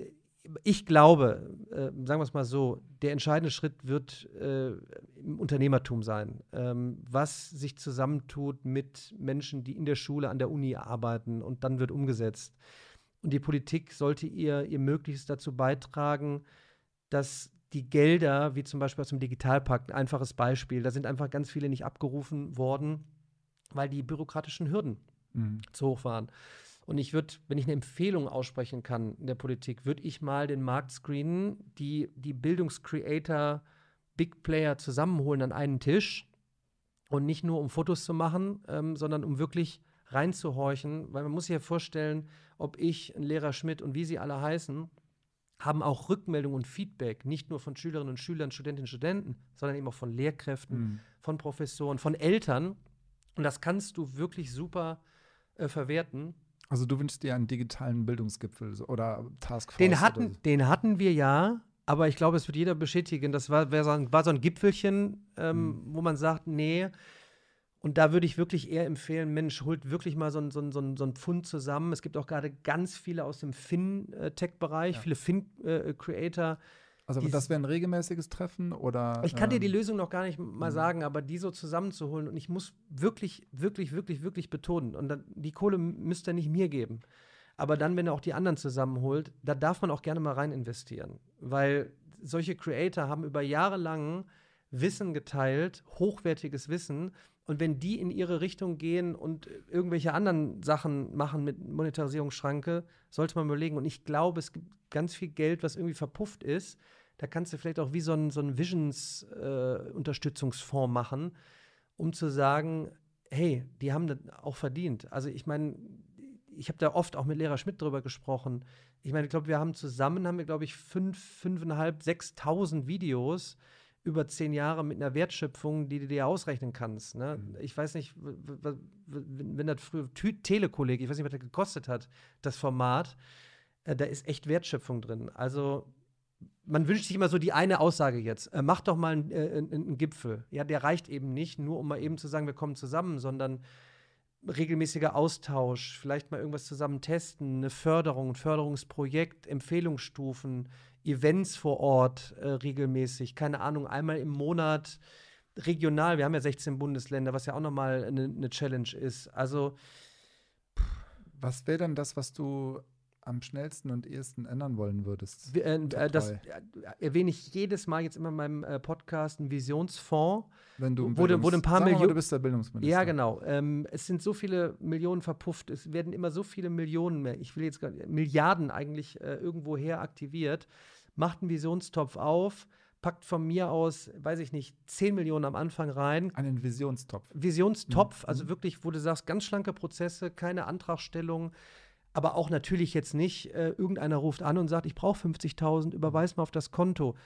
ich glaube, äh, sagen wir es mal so, der entscheidende Schritt wird äh, im Unternehmertum sein, ähm, was sich zusammentut mit Menschen, die in der Schule, an der Uni arbeiten und dann wird umgesetzt. Und die Politik sollte ihr, ihr Möglichstes dazu beitragen, dass die Gelder, wie zum Beispiel aus dem Digitalpakt, ein einfaches Beispiel, da sind einfach ganz viele nicht abgerufen worden, weil die bürokratischen Hürden mhm. zu hoch waren. Und ich würde, wenn ich eine Empfehlung aussprechen kann in der Politik, würde ich mal den Markt screenen, die, die Bildungscreator, Big Player zusammenholen an einen Tisch und nicht nur um Fotos zu machen, ähm, sondern um wirklich reinzuhorchen, weil man muss sich ja vorstellen, ob ich, ein Lehrer Schmidt und wie sie alle heißen, haben auch Rückmeldung und Feedback, nicht nur von Schülerinnen und Schülern, Studentinnen und Studenten, sondern eben auch von Lehrkräften, mhm. von Professoren, von Eltern. Und das kannst du wirklich super äh, verwerten. Also du wünschst dir einen digitalen Bildungsgipfel oder Taskforce? Den hatten, so. den hatten wir ja, aber ich glaube, es wird jeder bestätigen. Das war, so ein, war so ein Gipfelchen, ähm, mhm. wo man sagt, nee. Und da würde ich wirklich eher empfehlen, Mensch, holt wirklich mal so ein, so ein, so ein Pfund zusammen. Es gibt auch gerade ganz viele aus dem fintech äh, bereich ja. viele Fin-Creator. Äh, also die das wäre ein regelmäßiges Treffen oder? Ich kann dir die ähm, Lösung noch gar nicht mal mhm. sagen, aber die so zusammenzuholen und ich muss wirklich, wirklich, wirklich, wirklich betonen und dann, die Kohle müsst ihr nicht mir geben. Aber dann, wenn er auch die anderen zusammenholt, da darf man auch gerne mal rein investieren. Weil solche Creator haben über Jahre lang Wissen geteilt, hochwertiges Wissen, und wenn die in ihre Richtung gehen und irgendwelche anderen Sachen machen mit Monetarisierungsschranke, sollte man überlegen. Und ich glaube, es gibt ganz viel Geld, was irgendwie verpufft ist. Da kannst du vielleicht auch wie so einen so ein Visions-Unterstützungsfonds äh, machen, um zu sagen, hey, die haben das auch verdient. Also ich meine, ich habe da oft auch mit Lehrer Schmidt drüber gesprochen. Ich meine, ich glaube, wir haben zusammen, haben wir, glaube ich, fünf, fünfeinhalb, sechstausend Videos über zehn Jahre mit einer Wertschöpfung, die du dir ausrechnen kannst. Ne? Mhm. Ich weiß nicht, wenn das früher Tü Telekolleg, ich weiß nicht, was das gekostet hat, das Format, äh, da ist echt Wertschöpfung drin. Also man wünscht sich immer so die eine Aussage jetzt. Äh, mach doch mal einen, äh, einen Gipfel. Ja, der reicht eben nicht, nur um mal mhm. eben zu sagen, wir kommen zusammen, sondern regelmäßiger Austausch, vielleicht mal irgendwas zusammen testen, eine Förderung, ein Förderungsprojekt, Empfehlungsstufen, Events vor Ort äh, regelmäßig, keine Ahnung, einmal im Monat regional. Wir haben ja 16 Bundesländer, was ja auch nochmal eine ne Challenge ist. Also. Pff. Was wäre dann das, was du am schnellsten und ehesten ändern wollen würdest? Äh, äh, das äh, erwähne ich jedes Mal jetzt immer in meinem äh, Podcast einen Visionsfonds. Wenn du wurde, wurde ein paar Millionen. Du bist der Bildungsminister. Ja, genau. Ähm, es sind so viele Millionen verpufft. Es werden immer so viele Millionen mehr. Ich will jetzt grad, Milliarden eigentlich äh, irgendwoher aktiviert. Macht einen Visionstopf auf packt von mir aus, weiß ich nicht, 10 Millionen am Anfang rein. Einen Visionstopf. Visionstopf, mhm. also wirklich, wo du sagst, ganz schlanke Prozesse, keine Antragstellung, aber auch natürlich jetzt nicht, äh, irgendeiner ruft an und sagt, ich brauche 50.000, überweis mal auf das Konto.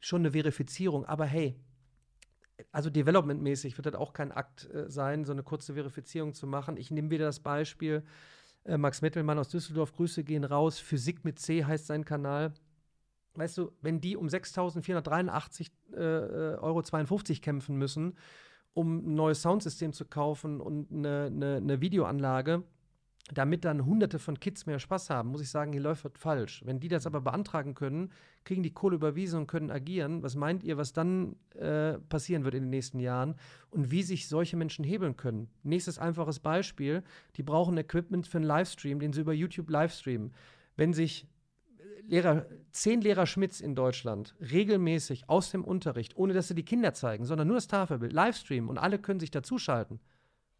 Schon eine Verifizierung, aber hey, also developmentmäßig wird das auch kein Akt äh, sein, so eine kurze Verifizierung zu machen. Ich nehme wieder das Beispiel, äh, Max Mittelmann aus Düsseldorf, Grüße gehen raus, Physik mit C heißt sein Kanal. Weißt du, wenn die um 6.483,52 äh, äh, Euro kämpfen müssen, um ein neues Soundsystem zu kaufen und eine, eine, eine Videoanlage, damit dann hunderte von Kids mehr Spaß haben, muss ich sagen, hier läuft was falsch. Wenn die das mhm. aber beantragen können, kriegen die Kohle überwiesen und können agieren. Was meint ihr, was dann äh, passieren wird in den nächsten Jahren und wie sich solche Menschen hebeln können? Nächstes einfaches Beispiel, die brauchen Equipment für einen Livestream, den sie über YouTube livestreamen. Wenn sich äh, Lehrer, zehn Lehrer Schmitz in Deutschland regelmäßig aus dem Unterricht, ohne dass sie die Kinder zeigen, sondern nur das Tafelbild, Livestreamen und alle können sich dazuschalten.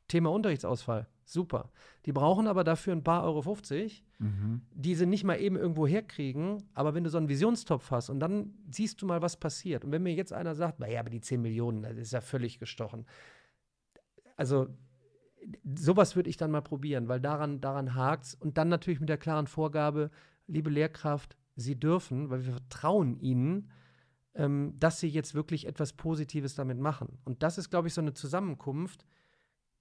Thema Unterrichtsausfall. Super. Die brauchen aber dafür ein paar Euro 50, mhm. die sie nicht mal eben irgendwo herkriegen. Aber wenn du so einen Visionstopf hast und dann siehst du mal, was passiert. Und wenn mir jetzt einer sagt, naja, aber die 10 Millionen, das ist ja völlig gestochen. Also sowas würde ich dann mal probieren, weil daran, daran hakt es. Und dann natürlich mit der klaren Vorgabe, liebe Lehrkraft, Sie dürfen, weil wir vertrauen Ihnen, ähm, dass Sie jetzt wirklich etwas Positives damit machen. Und das ist, glaube ich, so eine Zusammenkunft,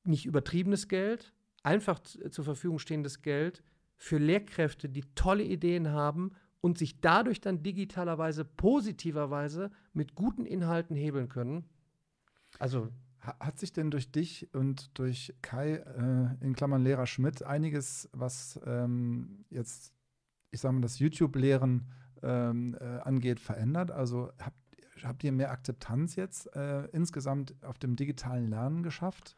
nicht übertriebenes Geld, einfach zur Verfügung stehendes Geld für Lehrkräfte, die tolle Ideen haben und sich dadurch dann digitalerweise, positiverweise mit guten Inhalten hebeln können. Also hat sich denn durch dich und durch Kai, äh, in Klammern Lehrer Schmidt, einiges, was ähm, jetzt, ich sage mal, das YouTube-Lehren ähm, äh, angeht, verändert? Also habt, habt ihr mehr Akzeptanz jetzt äh, insgesamt auf dem digitalen Lernen geschafft?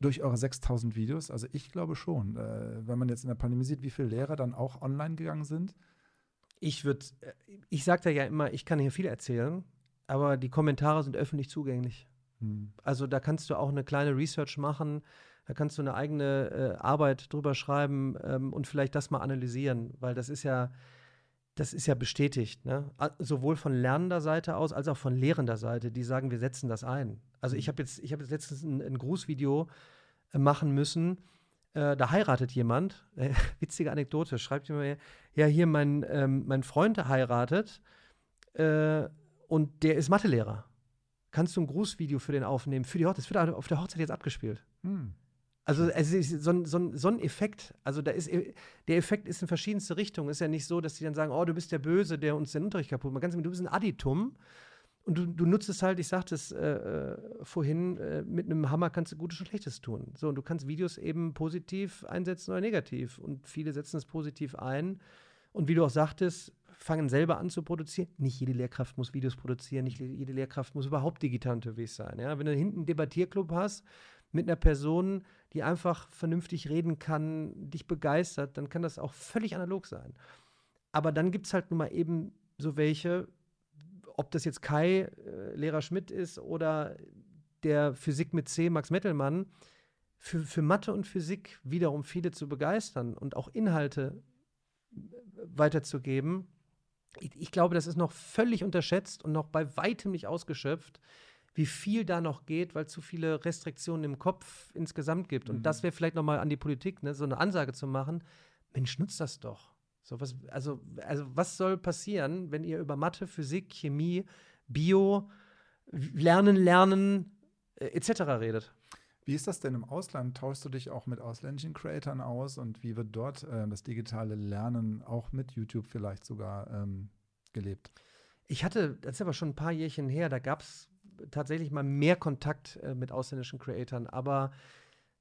durch eure 6000 Videos? Also ich glaube schon, äh, wenn man jetzt in der Pandemie sieht, wie viele Lehrer dann auch online gegangen sind. Ich würde, äh, ich sage da ja immer, ich kann hier viel erzählen, aber die Kommentare sind öffentlich zugänglich. Hm. Also da kannst du auch eine kleine Research machen, da kannst du eine eigene äh, Arbeit drüber schreiben ähm, und vielleicht das mal analysieren, weil das ist ja, das ist ja bestätigt, ne? sowohl von lernender Seite aus als auch von lehrender Seite, die sagen, wir setzen das ein. Also ich mhm. habe jetzt, ich habe jetzt letztens ein, ein Grußvideo äh, machen müssen. Äh, da heiratet jemand, äh, witzige Anekdote, schreibt jemand, ja, hier mein, ähm, mein Freund heiratet äh, und der ist Mathelehrer. Kannst du ein Grußvideo für den aufnehmen? Für die Hochzeit, das wird auf der Hochzeit jetzt abgespielt. Hm. Also es ist so ein, so, ein, so ein Effekt, also da ist e, der Effekt ist in verschiedenste Richtungen. Ist ja nicht so, dass die dann sagen, oh, du bist der Böse, der uns den Unterricht kaputt macht. Ganz du bist ein Additum und du, du nutzt es halt, ich sagte es äh, äh, vorhin, äh, mit einem Hammer kannst du Gutes und Schlechtes tun. So, und du kannst Videos eben positiv einsetzen oder negativ. Und viele setzen es positiv ein. Und wie du auch sagtest, fangen selber an zu produzieren. Nicht jede Lehrkraft muss Videos produzieren, nicht jede Lehrkraft muss überhaupt digital unterwegs sein. Ja? Wenn du hinten einen Debattierclub hast mit einer Person, die einfach vernünftig reden kann, dich begeistert, dann kann das auch völlig analog sein. Aber dann gibt es halt nun mal eben so welche, ob das jetzt Kai, äh, Lehrer Schmidt ist oder der Physik mit C, Max Mettelmann, für, für Mathe und Physik wiederum viele zu begeistern und auch Inhalte äh, weiterzugeben. Ich, ich glaube, das ist noch völlig unterschätzt und noch bei weitem nicht ausgeschöpft, wie viel da noch geht, weil es zu viele Restriktionen im Kopf insgesamt gibt. Und mhm. das wäre vielleicht nochmal an die Politik, ne, so eine Ansage zu machen. Mensch, nutzt das doch. So was, also, also was soll passieren, wenn ihr über Mathe, Physik, Chemie, Bio, Lernen, Lernen äh, etc. redet? Wie ist das denn im Ausland? Tauschst du dich auch mit ausländischen Creatoren aus und wie wird dort äh, das digitale Lernen auch mit YouTube vielleicht sogar ähm, gelebt? Ich hatte, das ist aber schon ein paar Jährchen her, da gab es tatsächlich mal mehr Kontakt äh, mit ausländischen Creatoren, aber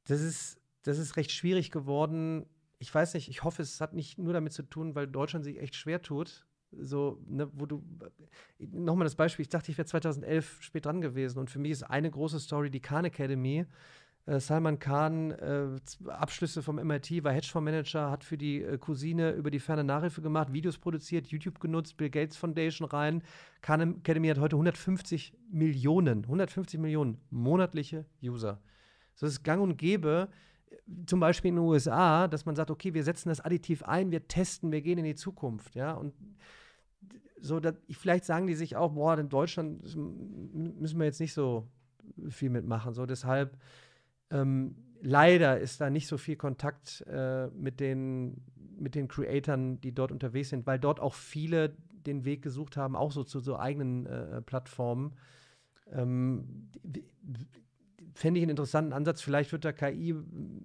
das ist, das ist recht schwierig geworden. Ich weiß nicht, ich hoffe, es hat nicht nur damit zu tun, weil Deutschland sich echt schwer tut. So, ne, wo du, äh, nochmal das Beispiel, ich dachte, ich wäre 2011 spät dran gewesen und für mich ist eine große Story die Khan Academy, äh, Salman Khan, äh, Abschlüsse vom MIT, war Hedgefondsmanager, hat für die äh, Cousine über die ferne Nachhilfe gemacht, Videos produziert, YouTube genutzt, Bill Gates Foundation rein. Khan Academy hat heute 150 Millionen, 150 Millionen monatliche User. So ist gang und gäbe, äh, zum Beispiel in den USA, dass man sagt, okay, wir setzen das additiv ein, wir testen, wir gehen in die Zukunft, ja, und so, dass, vielleicht sagen die sich auch, boah, in Deutschland müssen wir jetzt nicht so viel mitmachen, so deshalb ähm, leider ist da nicht so viel Kontakt äh, mit, den, mit den Creatern, die dort unterwegs sind, weil dort auch viele den Weg gesucht haben, auch so zu so eigenen äh, Plattformen. Ähm, Fände ich einen interessanten Ansatz. Vielleicht wird der KI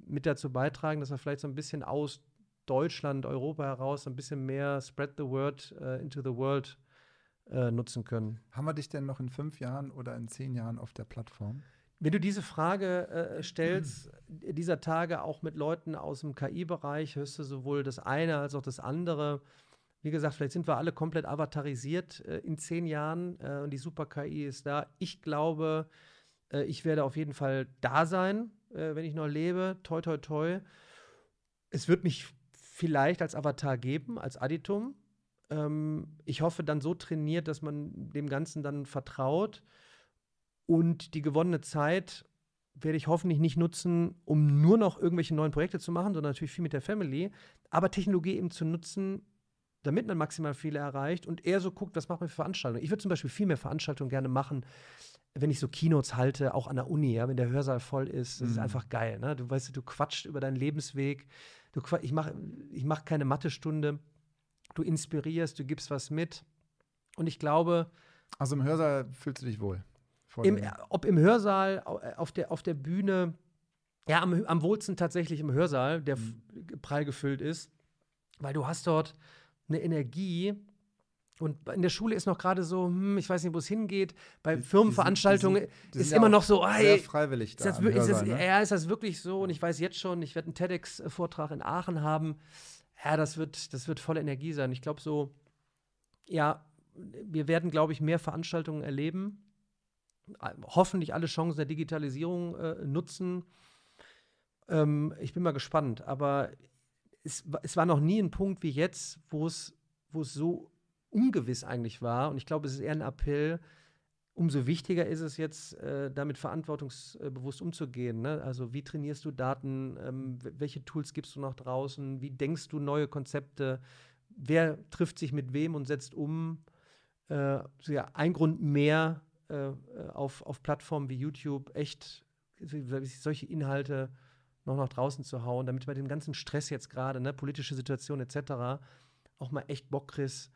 mit dazu beitragen, dass wir vielleicht so ein bisschen aus Deutschland, Europa heraus so ein bisschen mehr Spread the Word uh, into the World uh, nutzen können. Haben wir dich denn noch in fünf Jahren oder in zehn Jahren auf der Plattform? Wenn du diese Frage äh, stellst, mhm. dieser Tage auch mit Leuten aus dem KI-Bereich, hörst du sowohl das eine als auch das andere. Wie gesagt, vielleicht sind wir alle komplett avatarisiert äh, in zehn Jahren äh, und die Super-KI ist da. Ich glaube, äh, ich werde auf jeden Fall da sein, äh, wenn ich noch lebe. Toi, toi, toi. Es wird mich vielleicht als Avatar geben, als Additum. Ähm, ich hoffe, dann so trainiert, dass man dem Ganzen dann vertraut. Und die gewonnene Zeit werde ich hoffentlich nicht nutzen, um nur noch irgendwelche neuen Projekte zu machen, sondern natürlich viel mit der Family, aber Technologie eben zu nutzen, damit man maximal viele erreicht und eher so guckt, was macht man für Veranstaltungen. Ich würde zum Beispiel viel mehr Veranstaltungen gerne machen, wenn ich so Keynotes halte, auch an der Uni, ja, wenn der Hörsaal voll ist, das mhm. ist einfach geil. Ne? Du weißt, du quatscht über deinen Lebensweg, du ich mache ich mach keine Mathestunde, du inspirierst, du gibst was mit. Und ich glaube. Also im Hörsaal fühlst du dich wohl. Im, äh, ob im Hörsaal, äh, auf der, auf der Bühne, ja, am, am wohlsten tatsächlich im Hörsaal, der mhm. prall gefüllt ist, weil du hast dort eine Energie, und in der Schule ist noch gerade so, hm, ich weiß nicht, wo es hingeht. Bei die, Firmenveranstaltungen die sind, die sind, ist ja immer noch so, ey, sehr freiwillig ist da das, ist das, ne? Ja, ist das wirklich so? Und ich weiß jetzt schon, ich werde einen TEDx-Vortrag in Aachen haben. Ja, das wird, das wird voller Energie sein. Ich glaube so, ja, wir werden, glaube ich, mehr Veranstaltungen erleben, hoffentlich alle Chancen der Digitalisierung äh, nutzen. Ähm, ich bin mal gespannt, aber es, es, war noch nie ein Punkt wie jetzt, wo es, wo es so ungewiss eigentlich war. Und ich glaube, es ist eher ein Appell, umso wichtiger ist es jetzt, äh, damit verantwortungsbewusst umzugehen. Ne? Also wie trainierst du Daten, ähm, welche Tools gibst du nach draußen, wie denkst du neue Konzepte, wer trifft sich mit wem und setzt um. Äh, so ja, ein Grund mehr, äh, auf, auf Plattformen wie YouTube echt solche Inhalte noch nach draußen zu hauen, damit bei dem ganzen Stress jetzt gerade, ne, politische Situation etc., auch mal echt Bock kriegst,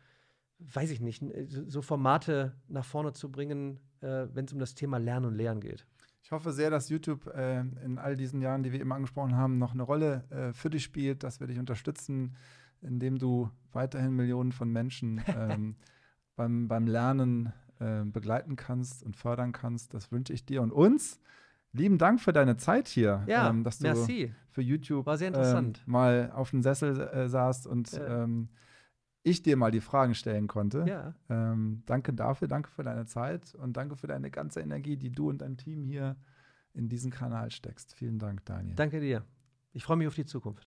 weiß ich nicht, so Formate nach vorne zu bringen, äh, wenn es um das Thema Lernen und Lehren geht. Ich hoffe sehr, dass YouTube äh, in all diesen Jahren, die wir eben angesprochen haben, noch eine Rolle äh, für dich spielt, dass wir dich unterstützen, indem du weiterhin Millionen von Menschen ähm, beim, beim Lernen ähm, begleiten kannst und fördern kannst. Das wünsche ich dir und uns. Lieben Dank für deine Zeit hier, ja, ähm, dass du merci. für YouTube ähm, mal auf dem Sessel äh, saßt und ja. ähm, ich dir mal die Fragen stellen konnte. Ja. Ähm, danke dafür, danke für deine Zeit und danke für deine ganze Energie, die du und dein Team hier in diesen Kanal steckst. Vielen Dank, Daniel. Danke dir. Ich freue mich auf die Zukunft.